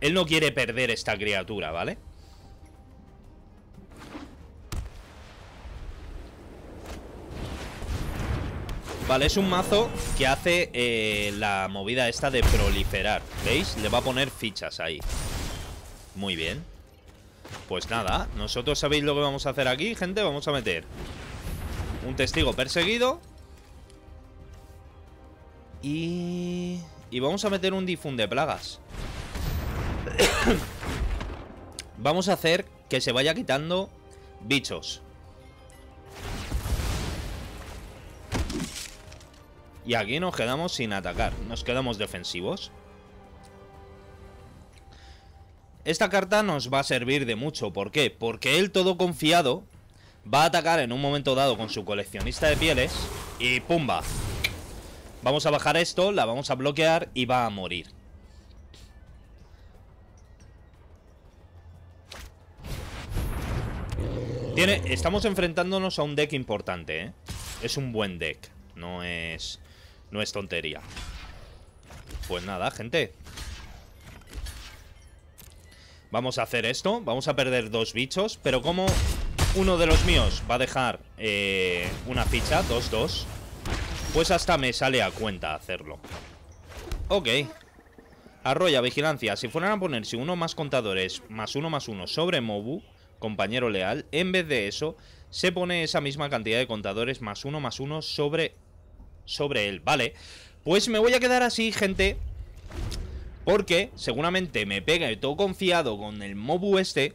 A: Él no quiere perder esta criatura, ¿vale? Vale, es un mazo que hace eh, la movida esta de proliferar. ¿Veis? Le va a poner fichas ahí. Muy bien. Pues nada, nosotros sabéis lo que vamos a hacer aquí, gente. Vamos a meter un testigo perseguido. Y... Y vamos a meter un de plagas. vamos a hacer que se vaya quitando bichos. Y aquí nos quedamos sin atacar, nos quedamos defensivos. Esta carta nos va a servir de mucho, ¿por qué? Porque él todo confiado va a atacar en un momento dado con su coleccionista de pieles y ¡pumba! Vamos a bajar esto, la vamos a bloquear y va a morir. Tiene, estamos enfrentándonos a un deck importante, ¿eh? Es un buen deck, no es no es tontería. Pues nada, gente. Vamos a hacer esto. Vamos a perder dos bichos. Pero como uno de los míos va a dejar eh, una ficha, dos, dos. pues hasta me sale a cuenta hacerlo. Ok. Arroya, vigilancia. Si fueran a ponerse uno más contadores, más uno más uno sobre Mobu, compañero leal, en vez de eso, se pone esa misma cantidad de contadores más uno más uno sobre sobre él, ¿vale? Pues me voy a quedar así, gente Porque seguramente me pega todo confiado con el mobu este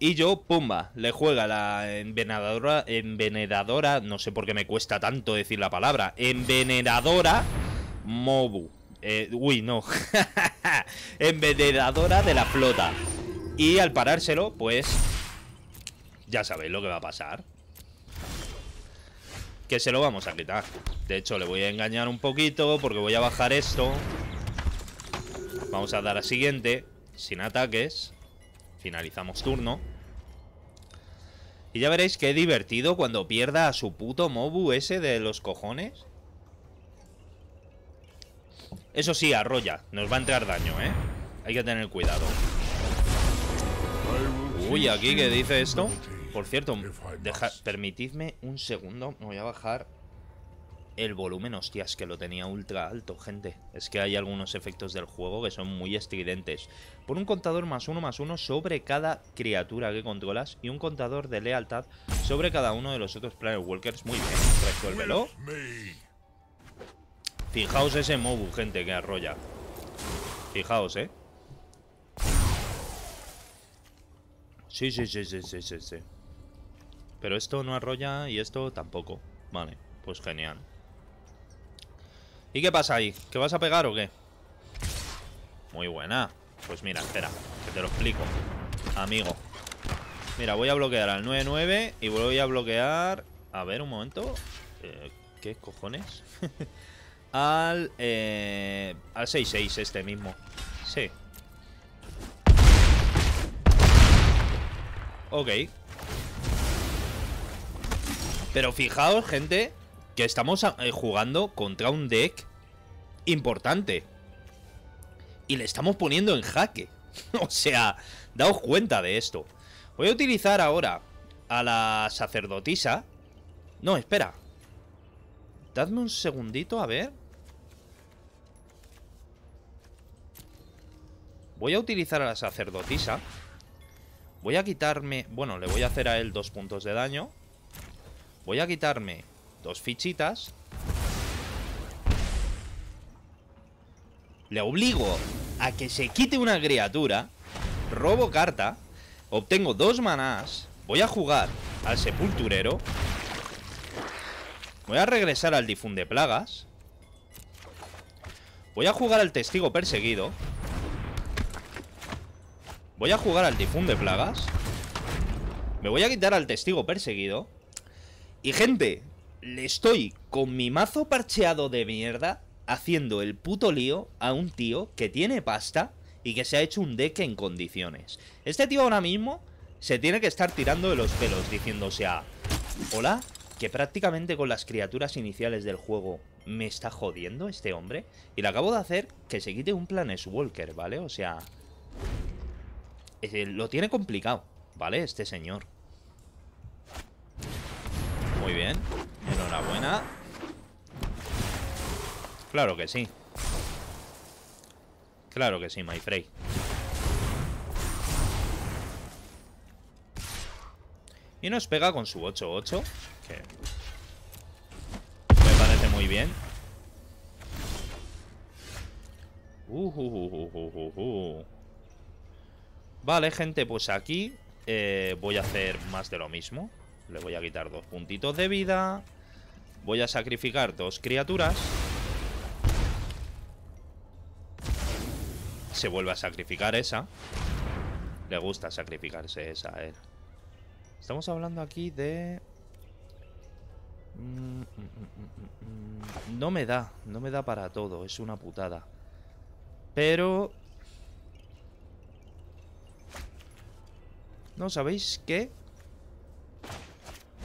A: y yo, pumba, le juega la envenenadora, envenedadora, no sé por qué me cuesta tanto decir la palabra, envenenadora Mobu. Eh, uy, no. envenenadora de la flota. Y al parárselo, pues... Ya sabéis lo que va a pasar que se lo vamos a quitar. De hecho, le voy a engañar un poquito porque voy a bajar esto. Vamos a dar a siguiente, sin ataques. Finalizamos turno. Y ya veréis qué divertido cuando pierda a su puto Mobu ese de los cojones. Eso sí, arrolla. Nos va a entrar daño, ¿eh? Hay que tener cuidado. Uy, ¿aquí qué dice esto? Por cierto, permitidme un segundo. Me voy a bajar el volumen. Hostias, que lo tenía ultra alto, gente. Es que hay algunos efectos del juego que son muy estridentes. Pon un contador más uno más uno sobre cada criatura que controlas y un contador de lealtad sobre cada uno de los otros Planet Walkers. Muy bien, resuélvelo. Fijaos ese Mobu, gente, que arrolla. Fijaos, ¿eh? sí, sí, sí, sí, sí, sí. Pero esto no arrolla y esto tampoco. Vale, pues genial. ¿Y qué pasa ahí? ¿Que vas a pegar o qué? Muy buena. Pues mira, espera, que te lo explico. Amigo. Mira, voy a bloquear al 9-9 y voy a bloquear... A ver, un momento. Eh, ¿Qué cojones? al... Eh, al 6-6 este mismo. Sí. Ok, pero fijaos, gente, que estamos ah, eh, jugando contra un deck importante. Y le estamos poniendo en jaque. o sea, daos cuenta de esto. Voy a utilizar ahora a la sacerdotisa. No, espera. Dadme un segundito, a ver. Voy a utilizar a la sacerdotisa. Voy a quitarme... Bueno, le voy a hacer a él dos puntos de daño. Voy a quitarme dos fichitas. Le obligo a que se quite una criatura. Robo carta. Obtengo dos manás. Voy a jugar al sepulturero. Voy a regresar al difunde plagas. Voy a jugar al testigo perseguido. Voy a jugar al difunde plagas. Me voy a quitar al testigo perseguido. Y gente, le estoy con mi mazo parcheado de mierda haciendo el puto lío a un tío que tiene pasta y que se ha hecho un deck en condiciones. Este tío ahora mismo se tiene que estar tirando de los pelos diciéndose a... Hola, que prácticamente con las criaturas iniciales del juego me está jodiendo este hombre. Y le acabo de hacer que se quite un Planeswalker, ¿vale? O sea... Eh, lo tiene complicado, ¿vale? Este señor. Muy bien. Enhorabuena. Claro que sí. Claro que sí, my Y nos pega con su 8-8. Que me parece muy bien. Uh, uh, uh, vale, gente, pues aquí eh, voy a hacer más de lo mismo. Le voy a quitar dos puntitos de vida. Voy a sacrificar dos criaturas. Se vuelve a sacrificar esa. Le gusta sacrificarse esa a eh. él. Estamos hablando aquí de... Mm, mm, mm, no me da, no me da para todo, es una putada. Pero... ¿No sabéis qué?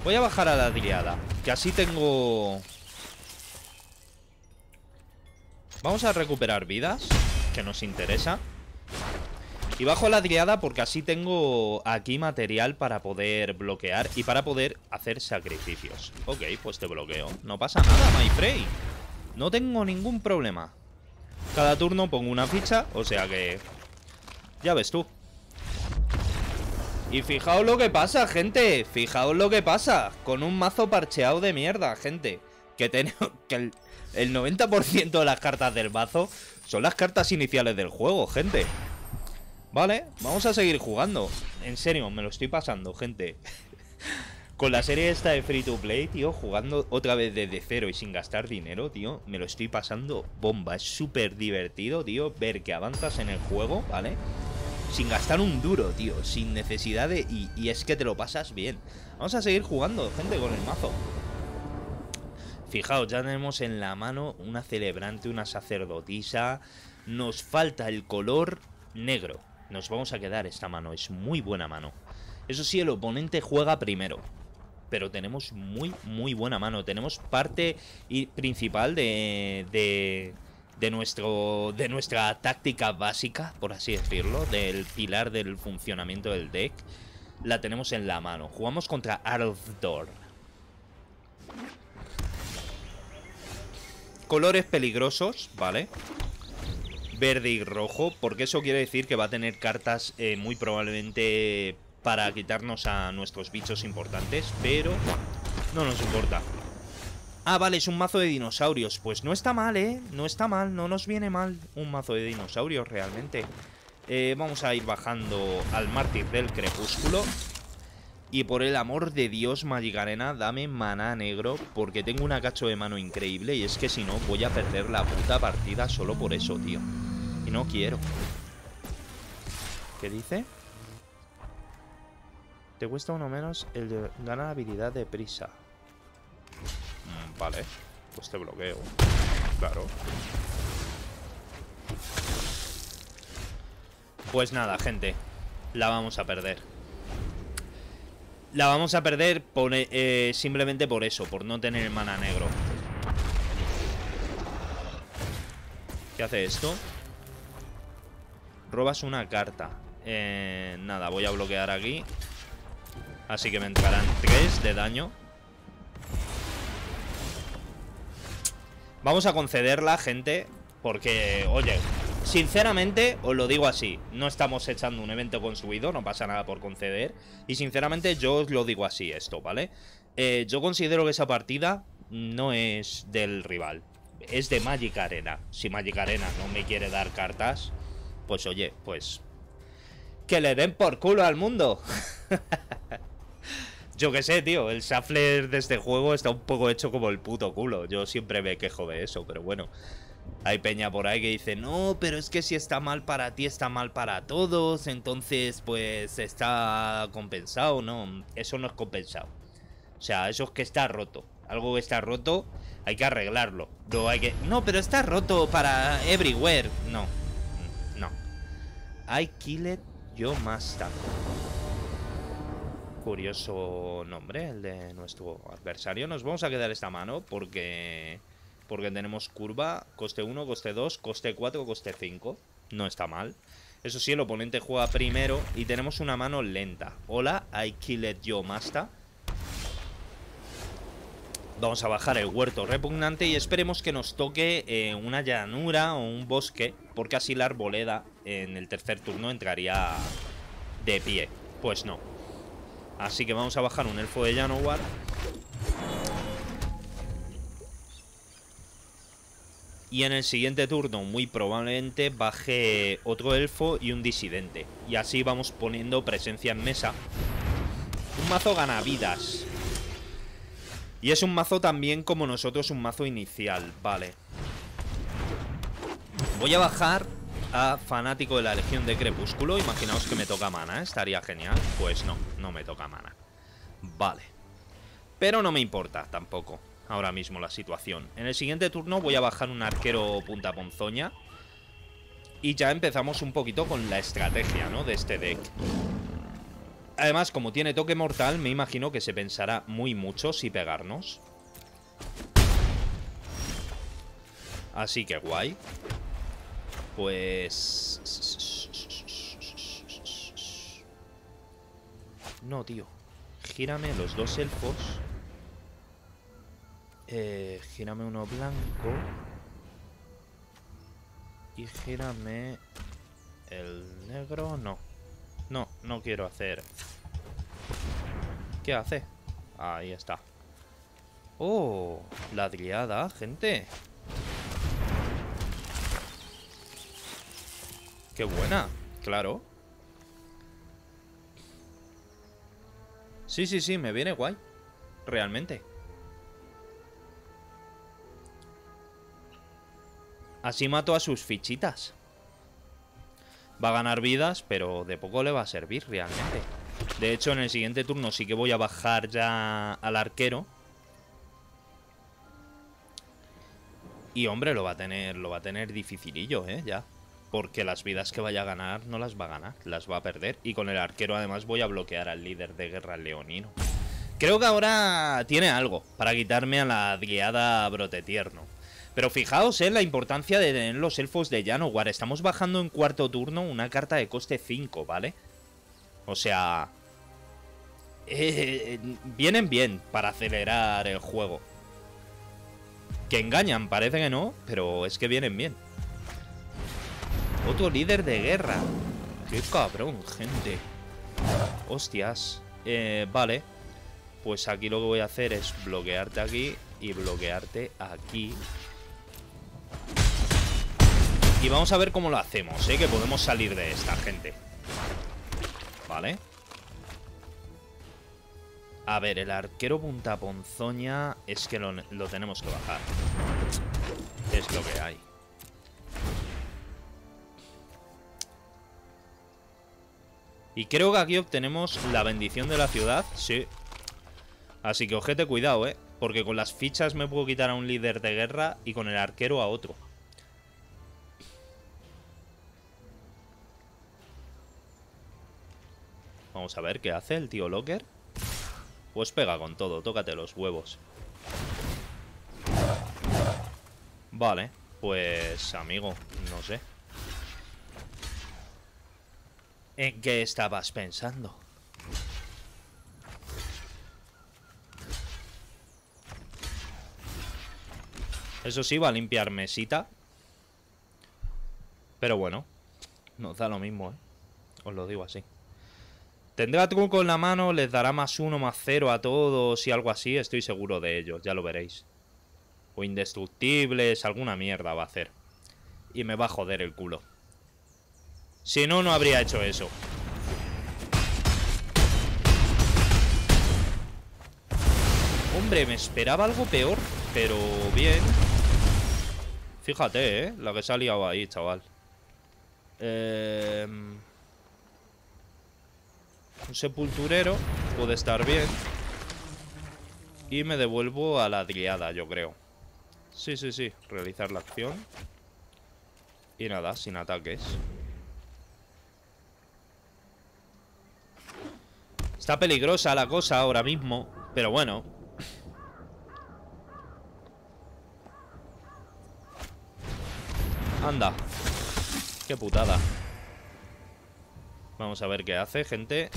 A: Voy a bajar a la adriada. que así tengo... Vamos a recuperar vidas, que nos interesa. Y bajo a la adriada porque así tengo aquí material para poder bloquear y para poder hacer sacrificios. Ok, pues te bloqueo. No pasa nada, my prey. No tengo ningún problema. Cada turno pongo una ficha, o sea que... Ya ves tú. Y fijaos lo que pasa, gente. Fijaos lo que pasa. Con un mazo parcheado de mierda, gente. Que tenemos. Que el, 90% de las cartas del mazo son las cartas iniciales del juego, gente. Vale, vamos a seguir jugando. En serio, me lo estoy pasando, gente. Con la serie esta de Free to Play, tío, jugando otra vez desde cero y sin gastar dinero, tío, me lo estoy pasando bomba. Es súper divertido, tío, ver que avanzas en el juego, ¿vale? vale sin gastar un duro, tío, sin necesidad de... Y, es que te lo pasas bien. Vamos a seguir jugando, gente, con el mazo. Fijaos, ya tenemos en la mano una celebrante, una sacerdotisa. Nos falta el color negro. Nos vamos a quedar esta mano, es muy buena mano. Eso sí, el oponente juega primero. Pero tenemos muy, muy buena mano. Tenemos parte principal de... de de, nuestro, de nuestra táctica básica, por así decirlo, del pilar del funcionamiento del deck, la tenemos en la mano. Jugamos contra Arthur. Colores peligrosos, ¿vale? Verde y rojo, porque eso quiere decir que va a tener cartas eh, muy probablemente para quitarnos a nuestros bichos importantes, pero no nos importa. Ah, vale, es un mazo de dinosaurios. Pues no está mal, ¿eh? No está mal, no nos viene mal un mazo de dinosaurios realmente. Eh, vamos a ir bajando al mártir del crepúsculo. Y por el amor de Dios, maligarena dame maná negro, porque tengo un agacho de mano increíble y es que si no voy a perder la puta partida solo por eso, tío. Y no quiero. ¿Qué dice? Te cuesta uno menos el de ganar habilidad de prisa. Mm, vale. Pues te bloqueo. Claro. Pues nada, gente. La vamos a perder. La vamos a perder eh, simplemente por eso, por no tener mana negro. ¿Qué hace esto? Robas una carta. Eh, nada, voy a bloquear aquí. Así que me entrarán 3 de daño. Vamos a concederla, gente, porque, oye, sinceramente, os lo digo así, no estamos echando un evento consumido, no pasa nada por conceder, y sinceramente yo os lo digo así esto, ¿vale? Eh, yo considero que esa partida no es del rival, es de Magic Arena. Si Magic Arena no me quiere dar cartas, pues oye, pues... Que le den por culo al mundo. Yo qué sé, tío, el Shuffler de este juego está un poco hecho como el puto culo. Yo siempre me quejo de eso, pero bueno. Hay peña por ahí que dice, no, pero es que si está mal para ti, está mal para todos, entonces pues está compensado. No, eso no es compensado. O sea, eso es que está roto. Algo que está roto, hay que arreglarlo. No, hay que... no pero está roto para everywhere. No, no. I kill yo más tarde. Curioso nombre, el de nuestro adversario. Nos vamos a quedar esta mano porque... Porque tenemos curva, coste 1, coste 2, coste 4, coste 5. No está mal. Eso sí, el oponente juega primero y tenemos una mano lenta. Hola, I killed yo, Masta. Vamos a bajar el huerto repugnante y esperemos que nos toque eh, una llanura o un bosque, porque así la arboleda en el tercer turno entraría de pie. Pues no, Así que vamos a bajar un elfo de Janowar. Y en el siguiente turno muy probablemente baje otro elfo y un disidente. Y así vamos poniendo presencia en mesa. Un mazo gana vidas. Y es un mazo también como nosotros un mazo inicial, vale. Voy a bajar a fanático de la Legión de Crepúsculo. Imaginaos que me toca mana, ¿eh? estaría genial. Pues no, no me toca mana. Vale. Pero no me importa tampoco ahora mismo la situación. En el siguiente turno voy a bajar un arquero punta Y ya empezamos un poquito con la estrategia, ¿no? De este deck. Además, como tiene toque mortal, me imagino que se pensará muy mucho si pegarnos. Así que guay. Pues... No, tío. Gírame los dos elfos. Eh, gírame uno blanco. Y gírame el negro. No. No, no quiero hacer... ¿Qué hace? Ahí está. ¡Oh! La triada, gente. ¡Qué buena! Claro. Sí, sí, sí, me viene guay. Realmente. Así mato a sus fichitas. Va a ganar vidas, pero de poco le va a servir realmente. De hecho, en el siguiente turno sí que voy a bajar ya al arquero. Y hombre, lo va a tener, lo va a tener dificilillo, ¿eh? Ya porque las vidas que vaya a ganar no las va a ganar, las va a perder. Y con el arquero además voy a bloquear al líder de guerra leonino. Creo que ahora tiene algo para quitarme a la guiada brote tierno. Pero fijaos en eh, la importancia de tener los elfos de Janowar. Estamos bajando en cuarto turno una carta de coste 5, ¿vale? O sea... Eh, vienen bien para acelerar el juego. Que engañan, parece que no, pero es que vienen bien. Otro líder de guerra. Qué cabrón, gente. Hostias. Eh, vale. Pues aquí lo que voy a hacer es bloquearte aquí y bloquearte aquí. Y vamos a ver cómo lo hacemos, ¿eh? Que podemos salir de esta, gente. Vale. A ver, el arquero punta ponzoña es que lo, lo tenemos que bajar. Es lo que hay. Y creo que aquí obtenemos la bendición de la ciudad, sí. Así que ojete, cuidado, ¿eh? Porque con las fichas me puedo quitar a un líder de guerra y con el arquero a otro. Vamos a ver qué hace el tío Locker. Pues pega con todo, tócate los huevos. Vale, pues amigo, no sé. ¿En qué estabas pensando? Eso sí, va a limpiar mesita. Pero bueno, nos da lo mismo, ¿eh? Os lo digo así. Tendrá truco en la mano, les dará más uno, más cero a todos y algo así. Estoy seguro de ello, ya lo veréis. O indestructibles, alguna mierda va a hacer. Y me va a joder el culo. Si no, no habría hecho eso. Hombre, me esperaba algo peor, pero bien. Fíjate, ¿eh? La que se ha liado ahí, chaval. Em, un sepulturero puede estar bien. Y me devuelvo a la adriada yo creo. Sí, sí, sí. Realizar la acción. Y nada, sin ataques. Está peligrosa la cosa ahora mismo, pero bueno. Anda. Qué putada. Vamos a ver qué hace, gente.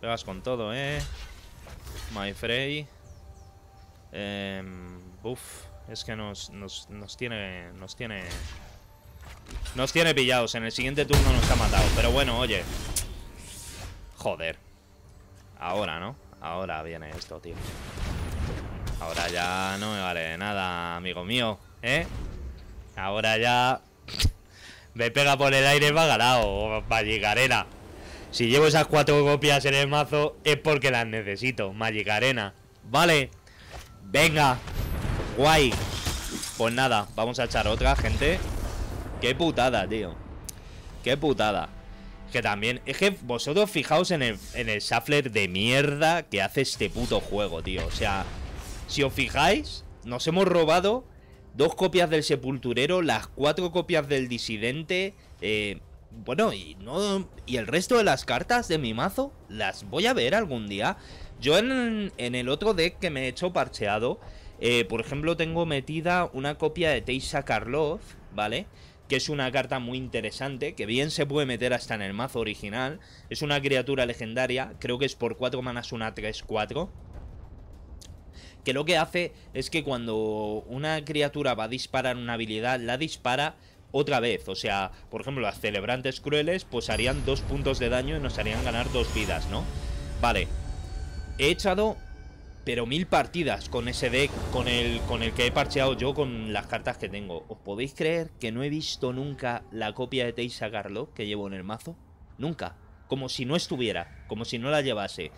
A: Pegas con todo, ¿eh? My Frey. Em, uf, es que nos, nos tiene... Nos tiene... Nos tiene pillados. En el siguiente turno nos ha matado. Pero bueno, oye. Joder. Ahora, ¿no? Ahora viene esto, tío. Ahora ya no me vale nada, amigo mío, ¿eh? Ahora ya... me pega por el aire va ganado, arena. Si llevo esas cuatro copias en el mazo es porque las necesito, arena. Vale, venga, guay. Pues nada, vamos a echar otra, gente. Qué putada, tío. Qué putada. Que también, es que vosotros fijaos en el, en shuffler de mierda que hace este puto juego, tío. O sea, si os fijáis, nos hemos robado dos copias del sepulturero, las cuatro copias del disidente, eh, bueno, y, no, y el resto de las cartas de mi mazo las voy a ver algún día. Yo en, el otro deck que me he hecho parcheado, eh, por ejemplo, tengo metida una copia de Teisa Karlov, ¿vale? vale que es una carta muy interesante, que bien se puede meter hasta en el mazo original. Es una criatura legendaria, creo que es por 4 manas una 3-4. Que lo que hace es que cuando una criatura va a disparar una habilidad, la dispara otra vez. O sea, por ejemplo, las celebrantes crueles pues harían 2 puntos de daño y nos harían ganar dos vidas, ¿no? Vale. He echado pero mil partidas con ese deck, con el, con el que he parcheado yo con las cartas que tengo. ¿Os podéis creer que no he visto nunca la copia de Teisa Garlock que llevo en el mazo? Nunca. Como si no estuviera, como si no la llevase.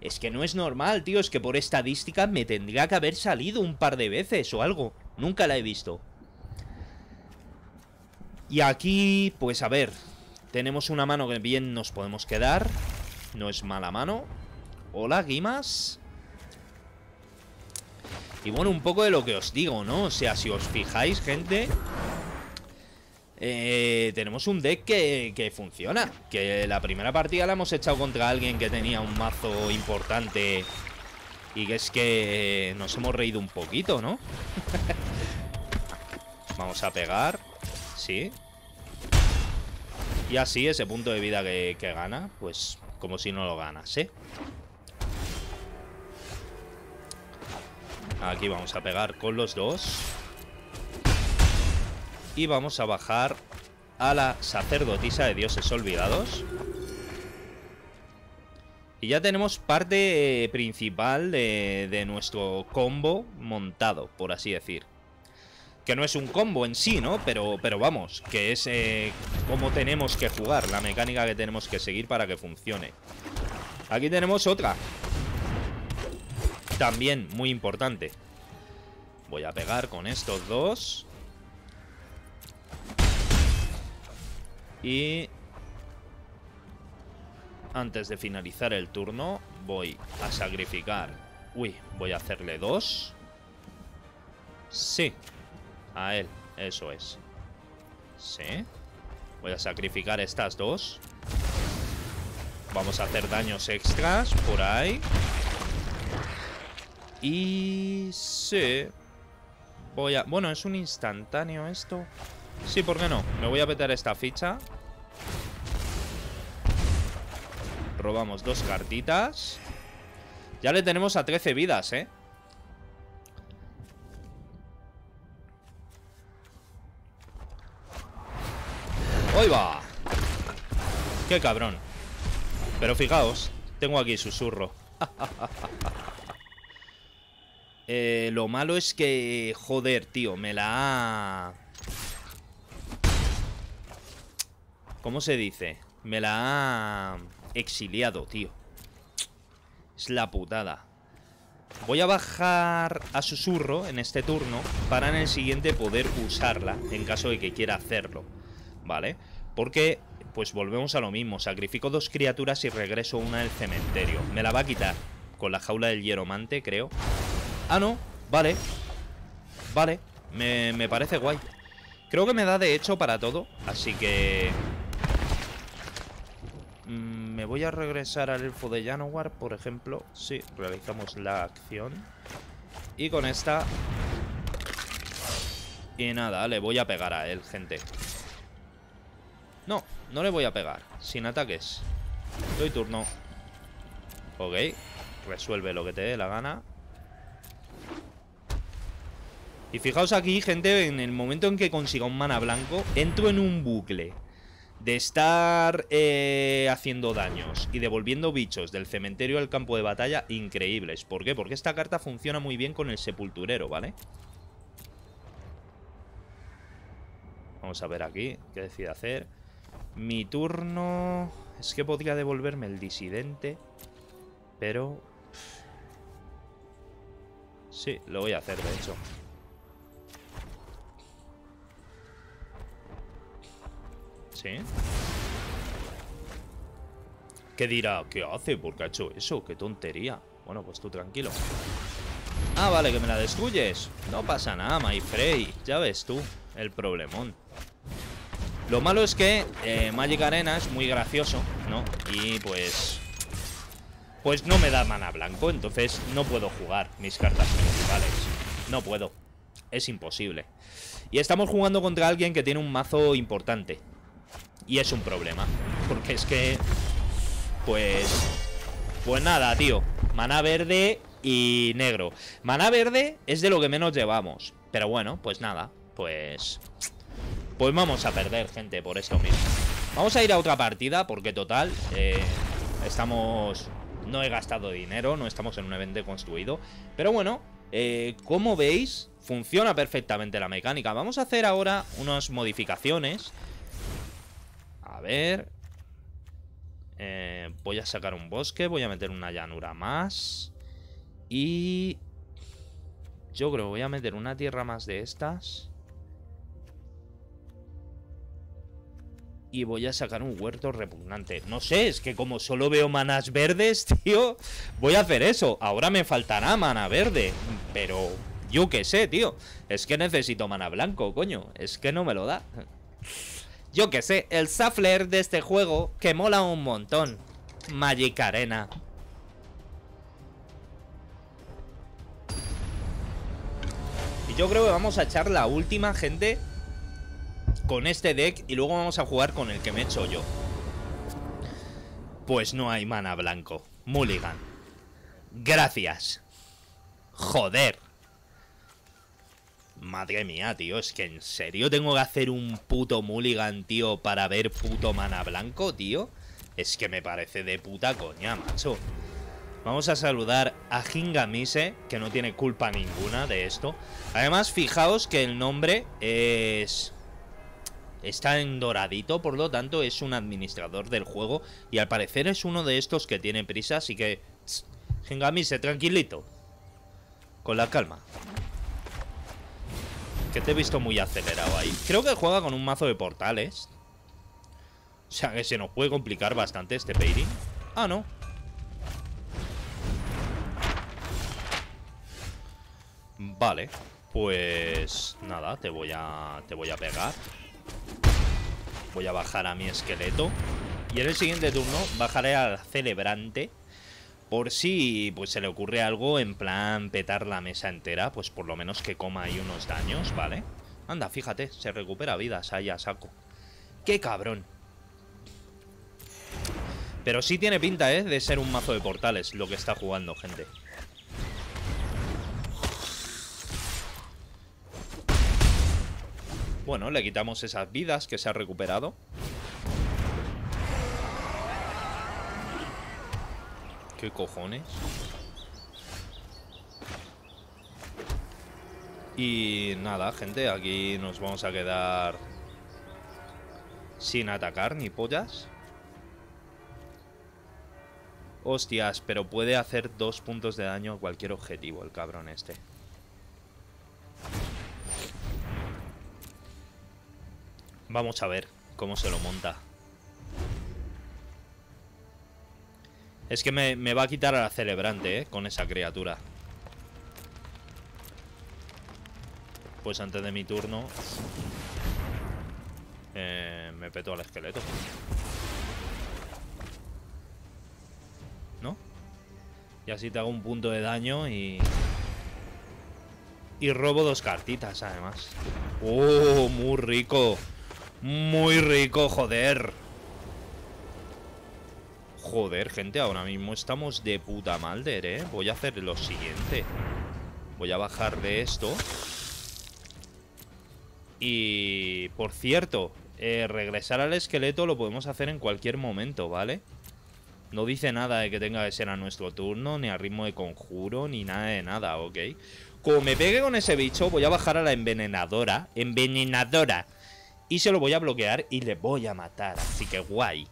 A: Es que no es normal, tío, es que por estadística me tendría que haber salido un par de veces o algo. Nunca la he visto. Y aquí, pues a ver, tenemos una mano que bien nos podemos quedar. No es mala mano. Hola, Guimas. Y bueno, un poco de lo que os digo, ¿no? O sea, si os fijáis, gente... Eh, tenemos un deck que, funciona Que la primera partida la hemos echado contra alguien que tenía un mazo importante Y que es que nos hemos reído un poquito, ¿no? Vamos a pegar Sí Y así ese punto de vida que, gana Pues como si no lo ganas, Aquí vamos a pegar con los dos. Y vamos a bajar a la sacerdotisa de dioses olvidados. Y ya tenemos parte eh, principal de, nuestro combo montado, por así decir. Que no es un combo en sí, ¿no? Pero, pero vamos, que es eh, como tenemos que jugar, la mecánica que tenemos que seguir para que funcione. Aquí tenemos otra, también muy importante. Voy a pegar con estos dos. Y... Antes de finalizar el turno, voy a sacrificar... Uy, voy a hacerle dos. Sí. A él, eso es. Sí. Voy a sacrificar estas dos. Vamos a hacer daños extras por ahí. Y... Sí. Voy a... Bueno, es un instantáneo esto. Sí, ¿por qué no? Me voy a meter esta ficha. Robamos dos cartitas. Ya le tenemos a 13 vidas, ¿eh? ¡Hoy va! ¡Qué cabrón! Pero fijaos, tengo aquí susurro. Eh, lo malo es que... Joder, tío, me la ha... ¿Cómo se dice? Me la ha... Exiliado, tío. Es la putada. Voy a bajar a susurro en este turno para en el siguiente poder usarla en caso de que quiera hacerlo, ¿vale? Porque, pues volvemos a lo mismo, sacrifico dos criaturas y regreso una del cementerio. Me la va a quitar con la jaula del hieromante, creo. Ah, no, vale Vale, me, parece guay Creo que me da de hecho para todo Así que... Mm, me voy a regresar al elfo de Janowar, por ejemplo Sí, realizamos la acción Y con esta... Y nada, le voy a pegar a él, gente No, no le voy a pegar Sin ataques Doy turno Ok Resuelve lo que te dé la gana y fijaos aquí, gente, en el momento en que consiga un mana blanco, entro en un bucle de estar eh, haciendo daños y devolviendo bichos del cementerio al campo de batalla increíbles. ¿Por qué? Porque esta carta funciona muy bien con el sepulturero, ¿vale? Vamos a ver aquí qué decide hacer. Mi turno... Es que podría devolverme el disidente, pero... Sí, lo voy a hacer, de hecho. ¿Qué dirá? ¿Qué hace? ¿Por qué ha hecho eso? ¡Qué tontería! Bueno, pues tú tranquilo. Ah, vale, que me la destruyes. No pasa nada, my Ya ves tú el problemón. Lo malo es que eh, Magic Arena es muy gracioso, ¿no? Y pues... Pues no me da mana blanco, entonces no puedo jugar mis cartas principales. No puedo. Es imposible. Y estamos jugando contra alguien que tiene un mazo importante. Y es un problema. Porque es que... Pues... Pues nada, tío. Mana verde y negro. Mana verde es de lo que menos llevamos. Pero bueno, pues nada. Pues... Pues vamos a perder, gente, por eso mismo. Vamos a ir a otra partida, porque total... Eh, estamos... No he gastado dinero, no estamos en un evento construido. Pero bueno, eh, como veis, funciona perfectamente la mecánica. Vamos a hacer ahora unas modificaciones ver. Eh, voy a sacar un bosque, voy a meter una llanura más. Y... Yo creo que voy a meter una tierra más de estas. y voy a sacar un huerto repugnante. No sé, es que como solo veo manas verdes, tío, voy a hacer eso. Ahora me faltará mana verde, pero yo qué sé, tío. Es que necesito mana blanco, coño. Es que no me lo da. Yo que sé, el Safler de este juego que mola un montón. Magic Arena. Y yo creo que vamos a echar la última, gente, con este deck y luego vamos a jugar con el que me he hecho yo. Pues no hay mana blanco. Mulligan. Gracias. Joder. Madre mía, tío, es que en serio tengo que hacer un puto mulligan, tío, para ver puto mana blanco, tío. Es que me parece de puta coña, macho. Vamos a saludar a Gingamise, que no tiene culpa ninguna de esto. Además, fijaos que el nombre es... Está en doradito, por lo tanto es un administrador del juego y al parecer es uno de estos que tiene prisa, así que... Jingamise, tranquilito. Con la calma que te he visto muy acelerado ahí. Creo que juega con un mazo de portales. O sea que se nos puede complicar bastante este pairing Ah, no. Vale. Pues nada, te voy a te voy a pegar. Voy a bajar a mi esqueleto. Y en el siguiente turno bajaré al celebrante por si pues, se le ocurre algo en plan petar la mesa entera, pues por lo menos que coma ahí unos daños, ¿vale? Anda, fíjate, se recupera vidas ahí a saco. ¡Qué cabrón! Pero sí tiene pinta, ¿eh? De ser un mazo de portales lo que está jugando, gente. Bueno, le quitamos esas vidas que se ha recuperado. ¿Qué cojones? Y nada, gente, aquí nos vamos a quedar sin atacar ni pollas. Hostias, pero puede hacer dos puntos de daño a cualquier objetivo el cabrón este. Vamos a ver cómo se lo monta. Es que me, va a quitar a la celebrante, ¿eh? Con esa criatura. Pues antes de mi turno... Eh, me peto al esqueleto. ¿No? Y así te hago un punto de daño y... Y robo dos cartitas, además. ¡Oh, muy rico! Muy rico, joder. Joder, gente, ahora mismo estamos de puta malder, ¿eh? Voy a hacer lo siguiente. Voy a bajar de esto. Y... Por cierto, eh, regresar al esqueleto lo podemos hacer en cualquier momento, ¿vale? No dice nada de que tenga que ser a nuestro turno, ni a ritmo de conjuro, ni nada de nada, ¿ok? Como me pegue con ese bicho, voy a bajar a la envenenadora. ¡Envenenadora! Y se lo voy a bloquear y le voy a matar, así que guay.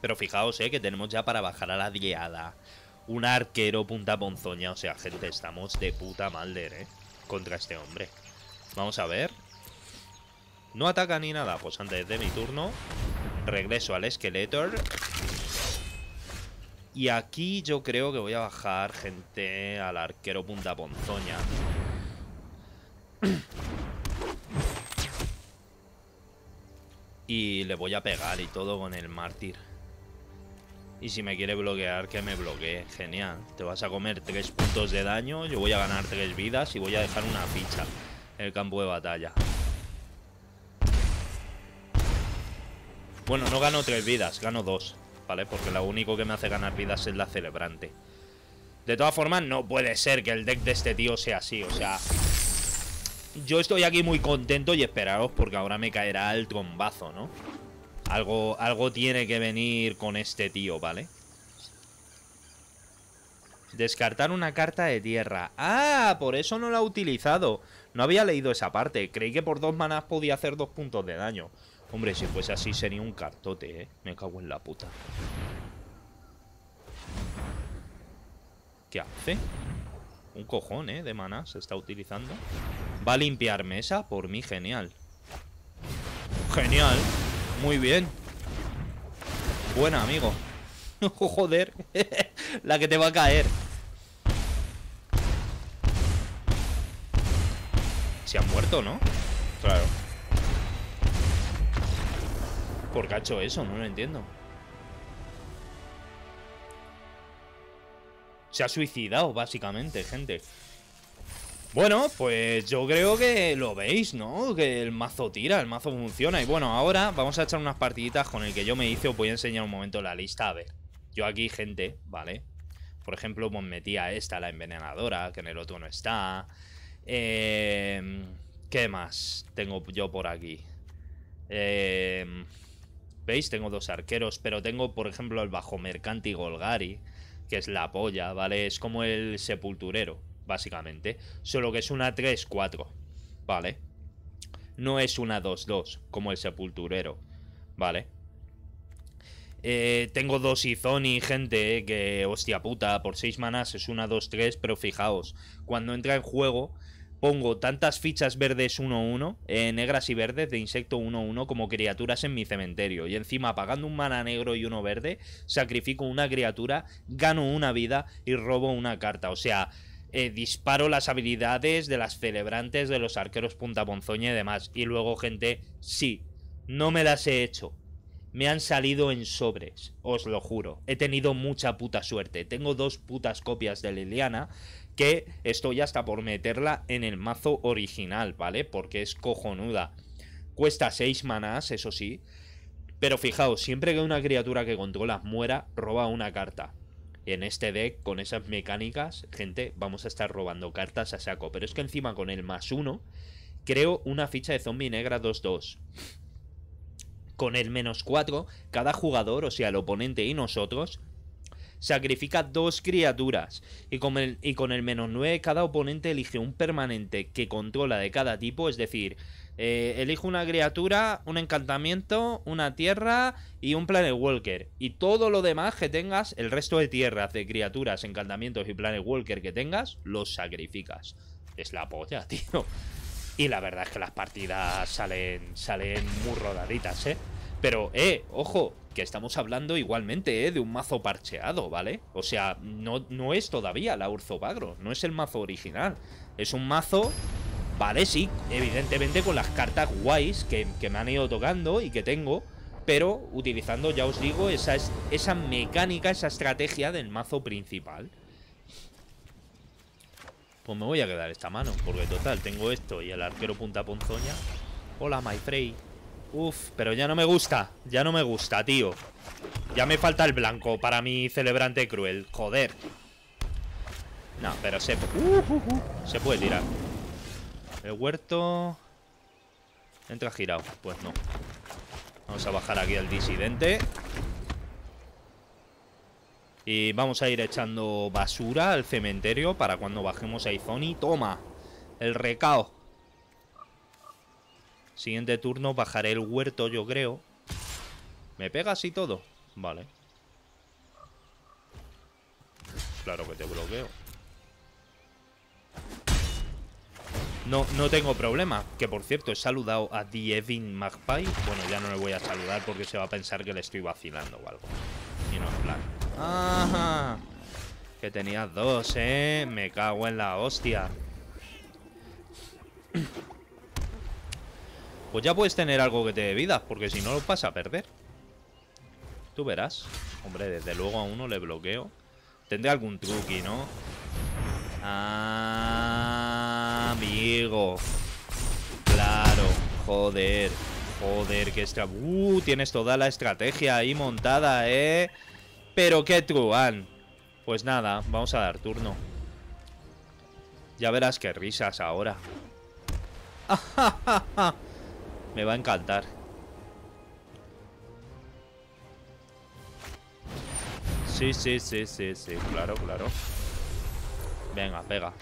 A: Pero fijaos, eh, que tenemos ya para bajar a la diada. Un arquero punta ponzoña. O sea, gente, estamos de puta malder, eh. Contra este hombre. Vamos a ver. No ataca ni nada. Pues antes de mi turno, regreso al esqueleto Y aquí yo creo que voy a bajar, gente, al arquero punta ponzoña. Y le voy a pegar y todo con el mártir. Y si me quiere bloquear, que me bloquee. Genial. Te vas a comer 3 puntos de daño, yo voy a ganar tres vidas y voy a dejar una ficha en el campo de batalla. Bueno, no gano tres vidas, gano 2, ¿vale? Porque lo único que me hace ganar vidas es la celebrante. De todas formas, no puede ser que el deck de este tío sea así, o sea... Yo estoy aquí muy contento y esperaros porque ahora me caerá el trombazo, ¿no? Algo, tiene que venir con este tío, ¿vale? Descartar una carta de tierra. ¡Ah! Por eso no la ha utilizado. No había leído esa parte. Creí que por dos manas podía hacer dos puntos de daño. Hombre, si fuese así sería un cartote, ¿eh? Me cago en la puta. ¿Qué hace? Un cojón, ¿eh? De manas se está utilizando. Va a limpiar mesa. Por mí, genial. Genial. Muy bien. Buena, amigo. Oh, joder. La que te va a caer. Se han muerto, ¿no? Claro. ¿Por qué ha hecho eso? No lo entiendo. Se ha suicidado, básicamente, gente. Bueno, pues yo creo que lo veis, ¿no? Que el mazo tira, el mazo funciona. Y bueno, ahora vamos a echar unas partiditas con el que yo me hice. Os voy a enseñar un momento la lista. A ver, yo aquí, gente, ¿vale? Por ejemplo, pues a esta, la envenenadora, que en el otro no está. Eh, ¿Qué más tengo yo por aquí? Eh, ¿Veis? Tengo dos arqueros, pero tengo, por ejemplo, el bajo mercante y Golgari, que es la polla, ¿vale? Es como el sepulturero básicamente. Solo que es una 3-4, ¿vale? No es una 2-2, como el sepulturero, ¿vale? Eh, tengo dos Izoni, gente, eh, que hostia puta, por 6 manas es una 2-3, pero fijaos, cuando entra en juego pongo tantas fichas verdes 1-1, eh, negras y verdes de insecto 1-1 como criaturas en mi cementerio. Y encima, pagando un mana negro y uno verde, sacrifico una criatura, gano una vida y robo una carta. O sea, eh, disparo las habilidades de las celebrantes, de los arqueros punta y demás. Y luego, gente, sí, no me las he hecho. Me han salido en sobres, os lo juro. He tenido mucha puta suerte. Tengo dos putas copias de Liliana que estoy hasta por meterla en el mazo original, ¿vale? Porque es cojonuda. Cuesta 6 manás, eso sí. Pero fijaos, siempre que una criatura que controla muera, roba una carta. En este deck, con esas mecánicas, gente, vamos a estar robando cartas a saco. Pero es que encima con el más uno, creo una ficha de zombie negra 2-2. Con el menos 4, cada jugador, o sea, el oponente y nosotros, sacrifica dos criaturas y con el, y con el menos 9 cada oponente elige un permanente que controla de cada tipo, es decir, eh, elige elijo una criatura, un encantamiento, una tierra y un Planet Walker. Y todo lo demás que tengas, el resto de tierras, de criaturas, encantamientos y Planet Walker que tengas, los sacrificas. Es la polla, tío. Y la verdad es que las partidas salen, salen muy rodaditas, ¿eh? Pero, eh, ojo, que estamos hablando igualmente, eh, de un mazo parcheado, ¿vale? O sea, no, no es todavía la Urzobagro, no es el mazo original. Es un mazo Vale, sí, evidentemente con las cartas guays que, me han ido tocando y que tengo, pero utilizando, ya os digo, esa, esa mecánica, esa estrategia del mazo principal. Pues me voy a quedar esta mano, porque total, tengo esto y el arquero punta ponzoña. Hola, my Uf, pero ya no me gusta. Ya no me gusta, tío. Ya me falta el blanco para mi celebrante cruel. Joder. No, pero se... Uh, uh, uh. Se puede tirar. El huerto... Entra girado. Pues no. Vamos a bajar aquí al disidente. Y vamos a ir echando basura al cementerio para cuando bajemos a Izoni. ¡Toma! El recao. Siguiente turno bajaré el huerto, yo creo. ¿Me pegas y todo? Vale. Claro que te bloqueo. No, no tengo problema. Que por cierto, he saludado a Dievin Magpie. Bueno, ya no le voy a saludar porque se va a pensar que le estoy vacilando o algo. Y no, en plan. ¡Ajá! Que tenías dos, ¿eh? Me cago en la hostia. Pues ya puedes tener algo que te dé vida, porque si no lo vas a perder. Tú verás. Hombre, desde luego a uno le bloqueo. Tendré algún truqui, ¿no? Ah, amigo. Claro, joder. Joder, que extra... Uh, tienes toda la estrategia ahí montada, ¿eh? Pero qué truán. Pues nada, vamos a dar turno. Ya verás qué risas ahora. Ja, ja, me va a encantar. Sí, sí, sí, sí, sí, claro, claro. Venga, pega.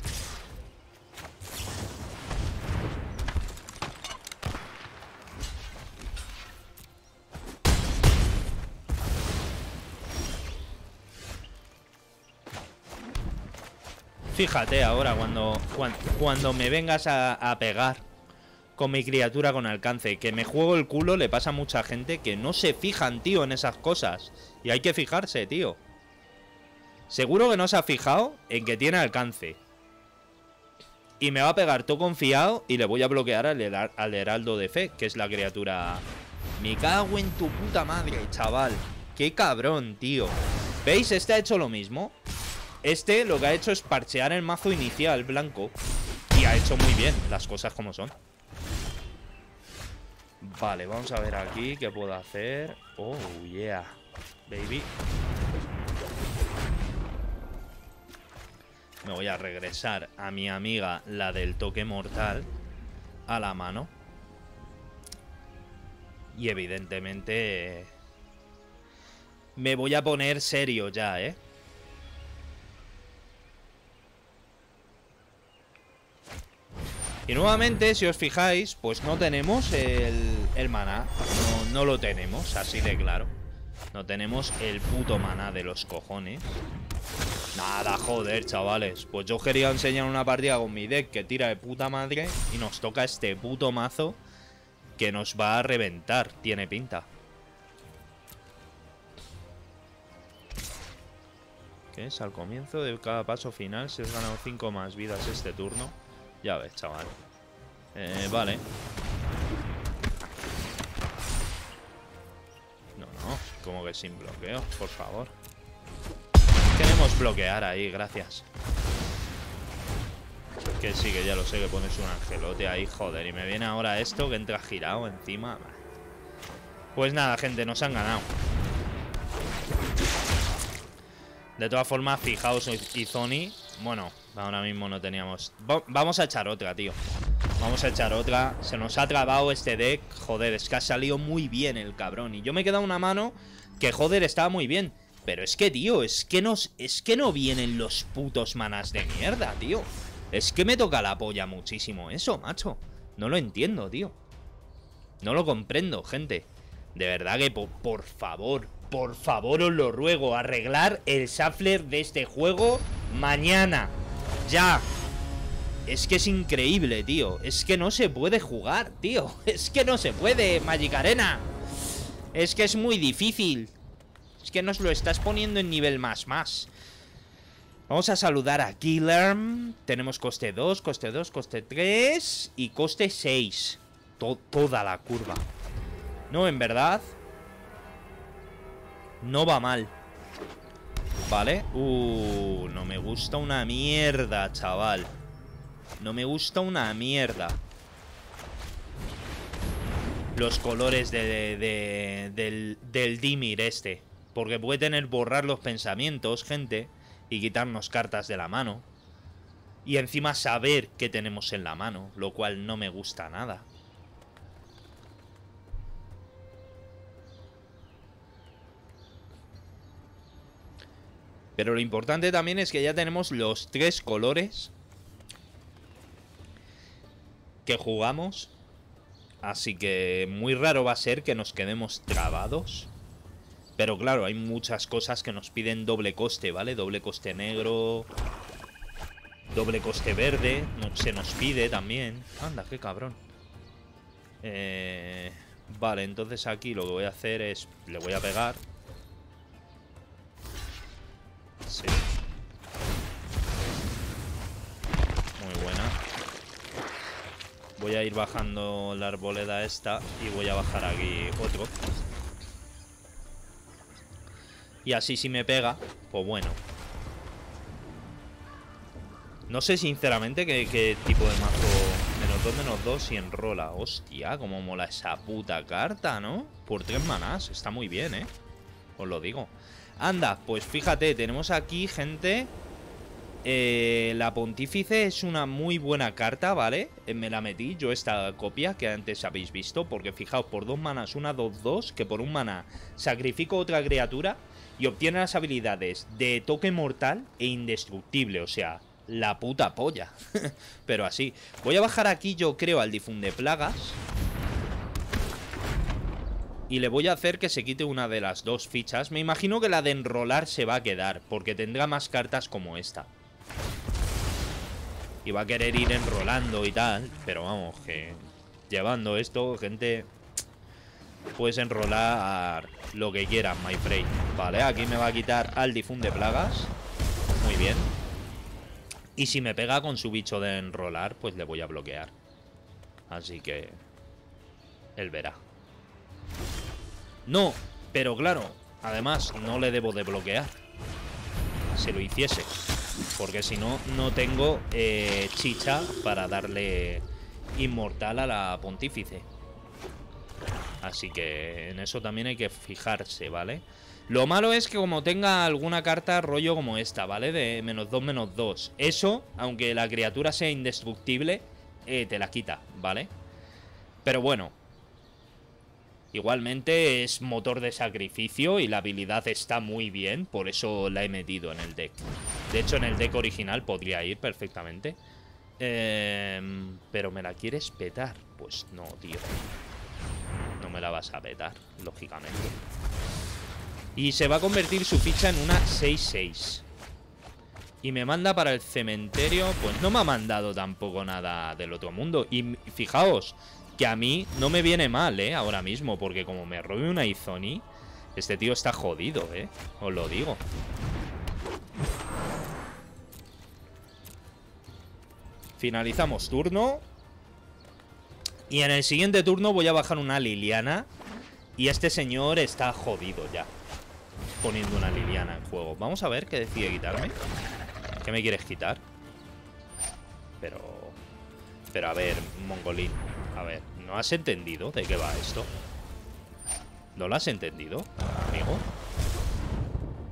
A: Fíjate ahora cuando, cuando, me vengas a pegar con mi criatura con alcance. Que me juego el culo le pasa a mucha gente que no se fijan, tío, en esas cosas. Y hay que fijarse, tío. Seguro que no se ha fijado en que tiene alcance. Y me va a pegar todo confiado y le voy a bloquear al, heraldo de fe, que es la criatura... Me cago en tu puta madre, chaval. Qué cabrón, tío. ¿Veis? Este ha hecho lo mismo. Este lo que ha hecho es parchear el mazo inicial blanco. Y ha hecho muy bien las cosas como son. Vale, vamos a ver aquí qué puedo hacer. Oh, yeah. Baby. Me voy a regresar a mi amiga, la del toque mortal, a la mano. Y evidentemente... Eh, me voy a poner serio ya, ¿eh? Y nuevamente, si os fijáis, pues no tenemos el, maná. No, lo tenemos, así de claro. No tenemos el puto maná de los cojones. Nada, joder, chavales. Pues yo quería enseñar una partida con mi deck que tira de puta madre y nos toca este puto mazo que nos va a reventar, tiene pinta. ¿Qué es? Al comienzo de cada paso final se han ganado 5 más vidas este turno. Ya ves, chaval. Eh, vale. No, no. Como que sin bloqueo, por favor. Queremos bloquear ahí, gracias. Que sí, que ya lo sé, que pones un angelote ahí, joder. Y me viene ahora esto que entra girado encima. Pues nada, gente, nos han ganado. De todas formas, fijaos, Y Zony... Bueno, Ahora mismo no teníamos Vamos a echar otra, tío Vamos a echar otra Se nos ha trabado este deck Joder, es que ha salido muy bien el cabrón Y yo me he quedado una mano Que joder, estaba muy bien Pero es que, tío, es que, nos, es que no vienen los putos manas de mierda, tío Es que me toca la polla muchísimo eso, macho No lo entiendo, tío No lo comprendo, gente De verdad que, por, favor, por favor os lo ruego, arreglar el shuffler de este juego mañana ya. Es que es increíble, tío. Es que no se puede jugar, tío. Es que no se puede, Magic Arena. Es que es muy difícil. Es que nos lo estás poniendo en nivel más, más. Vamos a saludar a Killerm. Tenemos coste 2, coste 2, coste 3 y coste 6. toda la curva. No, en verdad. No va mal. Vale. Uh, no me gusta una mierda, chaval. No me gusta una mierda. Los colores de, del, del Dimir este. Porque puede tener borrar los pensamientos, gente. Y quitarnos cartas de la mano. Y encima saber qué tenemos en la mano. Lo cual no me gusta nada. Pero lo importante también es que ya tenemos los tres colores que jugamos. Así que muy raro va a ser que nos quedemos trabados. Pero claro, hay muchas cosas que nos piden doble coste, ¿vale? Doble coste negro, doble coste verde, se nos pide también. Anda, qué cabrón. Eh, vale, entonces aquí lo que voy a hacer es, le voy a pegar Sí. Muy buena. Voy a ir bajando la arboleda esta y voy a bajar aquí otro. Y así si me pega, pues bueno. No sé sinceramente qué, tipo de mazo... Menos dos menos dos y enrola. Hostia, como mola esa puta carta, ¿no? Por tres manás. Está muy bien, ¿eh? Os lo digo. Anda, pues fíjate, tenemos aquí, gente... Eh, la Pontífice es una muy buena carta, ¿vale? Eh, me la metí yo esta copia que antes habéis visto, porque fijaos, por dos manas, una dos, dos, que por un mana sacrifico otra criatura y obtiene las habilidades de toque mortal e indestructible, o sea, la puta polla. Pero así, voy a bajar aquí yo creo al difunde plagas y le voy a hacer que se quite una de las dos fichas. Me imagino que la de enrolar se va a quedar, porque tendrá más cartas como esta. Y va a querer ir enrolando y tal, pero vamos, que llevando esto, gente, puedes enrolar lo que quieras, my friend. Vale, aquí me va a quitar al difunde plagas. Muy bien. Y si me pega con su bicho de enrolar, pues le voy a bloquear. Así que... Él verá. No, pero claro, además no le debo de bloquear. Si lo hiciese. Porque si no, no tengo eh, chicha para darle inmortal a la pontífice. Así que en eso también hay que fijarse, ¿vale? Lo malo es que como tenga alguna carta rollo como esta, ¿vale? De menos 2, menos 2. Eso, aunque la criatura sea indestructible, eh, te la quita, ¿vale? Pero bueno, Igualmente es motor de sacrificio y la habilidad está muy bien, por eso la he metido en el deck. De hecho, en el deck original podría ir perfectamente. Em, pero me la quieres petar. Pues no, tío. No me la vas a petar, lógicamente. Y se va a convertir su ficha en una 6-6. Y me manda para el cementerio. Pues no me ha mandado tampoco nada del otro mundo. Y fijaos, que a mí no me viene mal, ¿eh? Ahora mismo, porque como me robe una Izoni, este tío está jodido, ¿eh? Os lo digo. Finalizamos turno. Y en el siguiente turno voy a bajar una Liliana. Y este señor está jodido ya. Poniendo una Liliana en juego. Vamos a ver qué decide quitarme. ¿Qué me quieres quitar? Pero... Pero a ver, mongolín. A ver. ¿No has entendido de qué va esto? ¿No lo has entendido, amigo?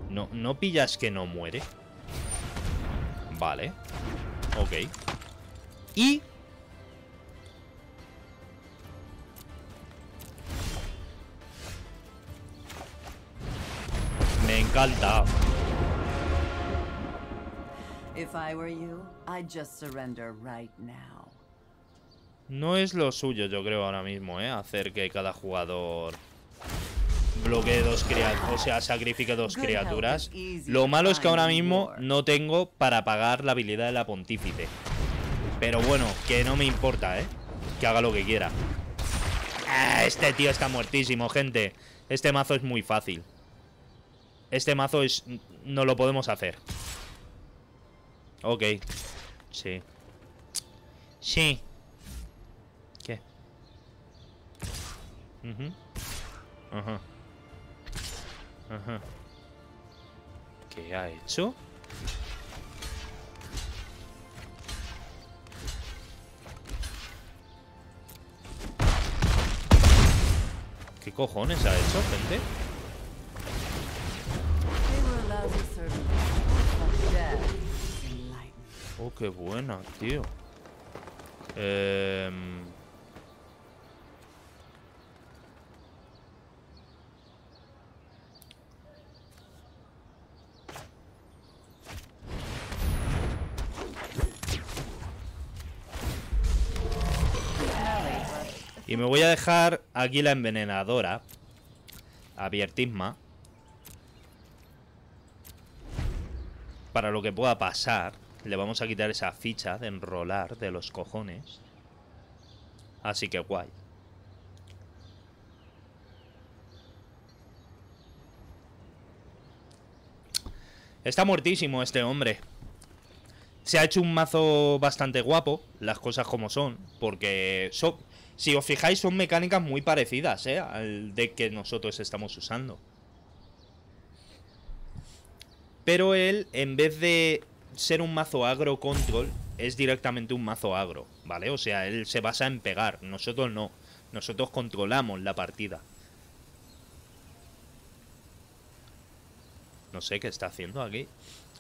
A: No, no pillas que no muere. Vale. Ok. Y... Me encanta. If I were you, I'd just surrender right now. No es lo suyo, yo creo, ahora mismo, ¿eh? Hacer que cada jugador bloquee dos criaturas, o sea, sacrifique dos criaturas. Lo malo es que ahora mismo no tengo para pagar la habilidad de la pontífice. Pero bueno, que no me importa, ¿eh? Que haga lo que quiera. Ah, este tío está muertísimo, gente. Este mazo es muy fácil. Este mazo es... No lo podemos hacer. Ok. Sí. Sí. Uh Ajá. Ajá. ¿Qué ha hecho? ¿Qué cojones ha hecho, gente? Oh, qué buena, tío. Eh... Y me voy a dejar aquí la envenenadora. Abiertisma. Para lo que pueda pasar. Le vamos a quitar esa ficha de enrolar de los cojones. Así que guay. Está muertísimo este hombre. Se ha hecho un mazo bastante guapo, las cosas como son, porque so, si os fijáis, son mecánicas muy parecidas ¿eh? al de que nosotros estamos usando. Pero él, en vez de ser un mazo agro control, es directamente un mazo agro, ¿vale? O sea, él se basa en pegar, nosotros no. Nosotros controlamos la partida. No sé qué está haciendo aquí.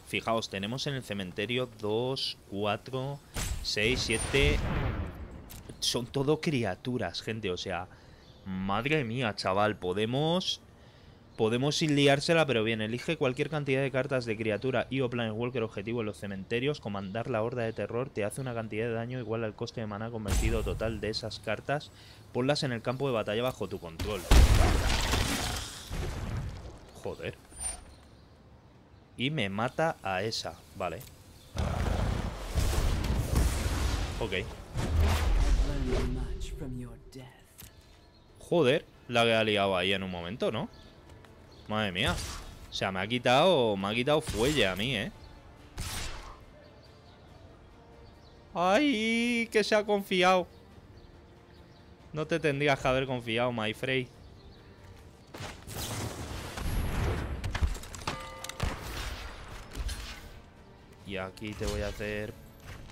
A: Fijaos, tenemos en el cementerio 2, 4, 6, 7, son todo criaturas, gente. O sea, madre mía, chaval, podemos... Podemos sin liársela, pero bien, elige cualquier cantidad de cartas de criatura y o Walker objetivo en los cementerios. Comandar la horda de terror te hace una cantidad de daño igual al coste de maná convertido total de esas cartas. Ponlas en el campo de batalla bajo tu control. Joder. Y me mata a esa. Vale. Ok. Joder, la que ha liado ahí en un momento, ¿no? Madre mía. O sea, me ha quitado. Me ha quitado fuelle a mí, ¿eh? ¡Ay! Que se ha confiado. No te tendrías que haber confiado, my Frey. Y aquí te voy a hacer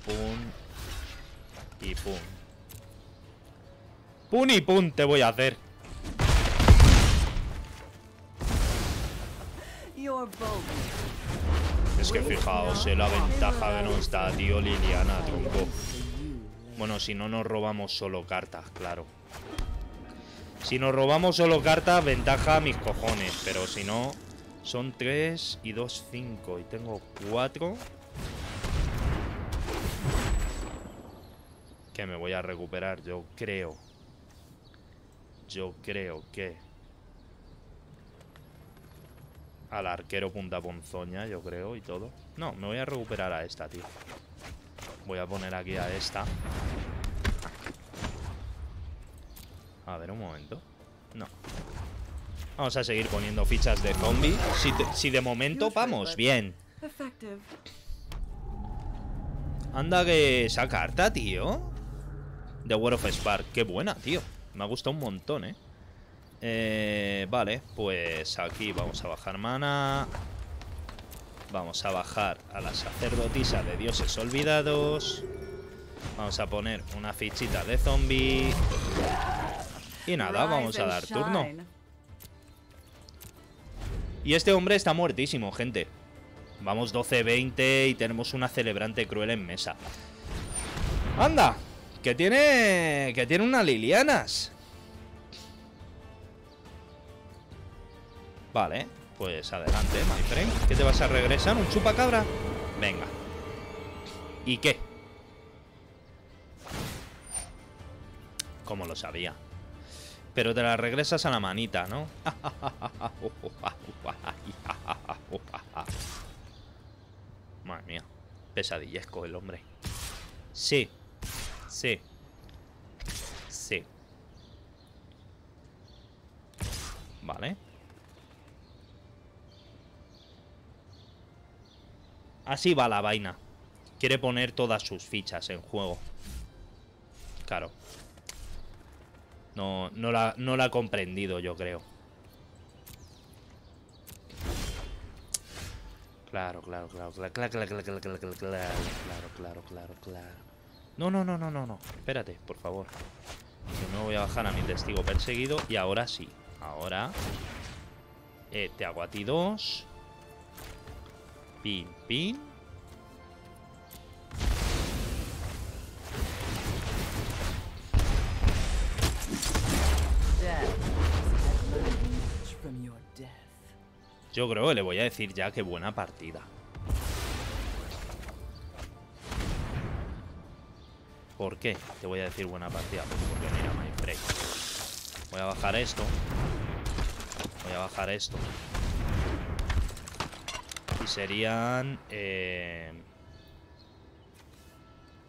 A: pum y pum. Pun y te voy a hacer. Es que fijaos en eh, la ventaja que nos da, tío, Liliana, tronco. Bueno, si no nos robamos solo cartas, claro. Si nos robamos solo cartas, ventaja a mis cojones. Pero si no, son 3 y 2, 5. Y tengo 4. Que me voy a recuperar, yo creo. Yo creo que... Al arquero punta ponzoña, yo creo, y todo. No, me voy a recuperar a esta, tío. Voy a poner aquí a esta. A ver, un momento. No. Vamos a seguir poniendo fichas de zombie. Si, de momento vamos bien. Anda que esa carta, tío. The War of Spark. Qué buena, tío. Me ha gustado un montón, ¿eh? ¿eh? vale, pues aquí vamos a bajar mana. Vamos a bajar a la sacerdotisa de dioses olvidados. Vamos a poner una fichita de zombie. Y nada, vamos a dar turno. Y este hombre está muertísimo, gente. Vamos 12-20 y tenemos una celebrante cruel en mesa. ¡Anda! Que tiene... Que tiene unas Lilianas. Vale, pues adelante, my ¿Qué te vas a regresar? ¿Un chupacabra? Venga. ¿Y qué? Como lo sabía. Pero te la regresas a la manita, ¿no? Madre mía. Pesadillesco el hombre. Sí, Sí. Sí. Vale. Así va la vaina. Quiere poner todas sus fichas en juego. Claro. No, no, la, no la ha comprendido, yo creo. Claro, claro, claro, claro, claro, claro, claro, claro, claro, claro, claro, claro, claro. No, no, no, no, no, no. Espérate, por favor. Si no voy a bajar a mi testigo perseguido. Y ahora sí. Ahora. Eh, te hago a ti dos. Pin, pin. Yo creo que le voy a decir ya que buena partida. ¿Por qué? Te voy a decir buena partida. Pues, porque mira, break. Voy a bajar esto. Voy a bajar esto. Y serían... Eh,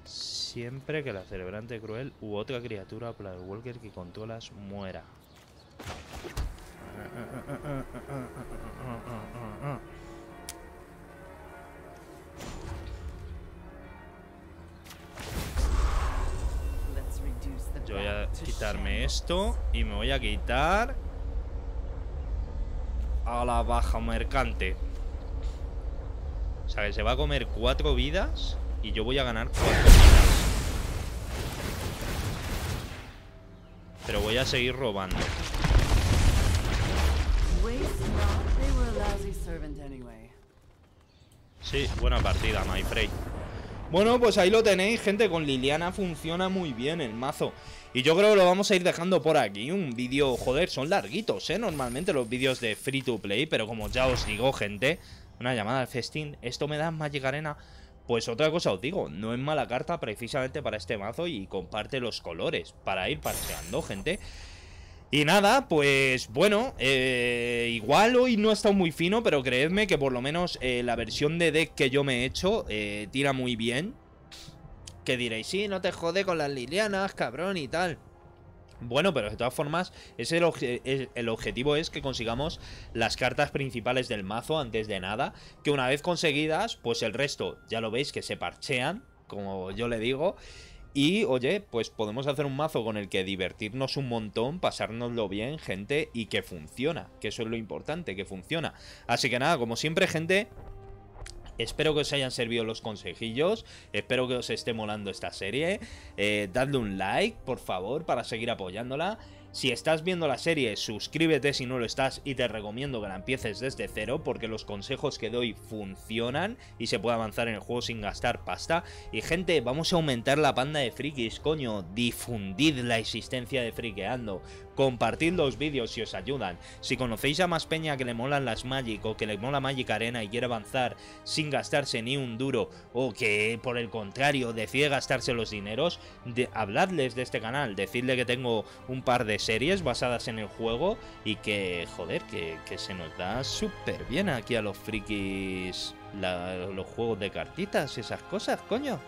A: siempre que la celebrante cruel u otra criatura Plague Walker que controlas muera. quitarme esto y me voy a quitar a la baja mercante. O sea, que se va a comer cuatro vidas y yo voy a ganar cuatro vidas. Pero voy a seguir robando. Sí, buena partida, my friend. Bueno, pues ahí lo tenéis, gente. Con Liliana funciona muy bien el mazo. Y yo creo que lo vamos a ir dejando por aquí. Un vídeo, joder, son larguitos, ¿eh? Normalmente los vídeos de free to play, pero como ya os digo, gente, una llamada al festín, esto me da Magic Arena. Pues otra cosa os digo, no es mala carta precisamente para este mazo y comparte los colores para ir parcheando, gente. Y nada, pues bueno, eh, igual hoy no ha estado muy fino, pero creedme que por lo menos eh, la versión de deck que yo me he hecho eh, tira muy bien. Que diréis, sí, no te jode con las Lilianas, cabrón y tal. Bueno, pero de todas formas, el objetivo es que consigamos las cartas principales del mazo antes de nada, que una vez conseguidas, pues el resto, ya lo veis, que se parchean, como yo le digo, y oye, pues podemos hacer un mazo con el que divertirnos un montón, pasárnoslo bien, gente, y que funciona, que eso es lo importante, que funciona. Así que nada, como siempre, gente, Espero que os hayan servido los consejillos. Espero que os esté molando esta serie. Eh, dadle un like, por favor, para seguir apoyándola. Si estás viendo la serie, suscríbete si no lo estás y te recomiendo que la empieces desde cero porque los consejos que doy funcionan y se puede avanzar en el juego sin gastar pasta. Y gente, vamos a aumentar la panda de frikis, coño, difundid la existencia de Frikeando compartid los vídeos si os ayudan. Si conocéis a más peña que le molan las Magic o que le mola Magic Arena y quiere avanzar sin gastarse ni un duro o que por el contrario decide gastarse los dineros, habladles de este canal, decidle que tengo un par de series basadas en el juego y que, joder, que, se nos da súper bien aquí a los frikis los juegos de cartitas y esas cosas, coño.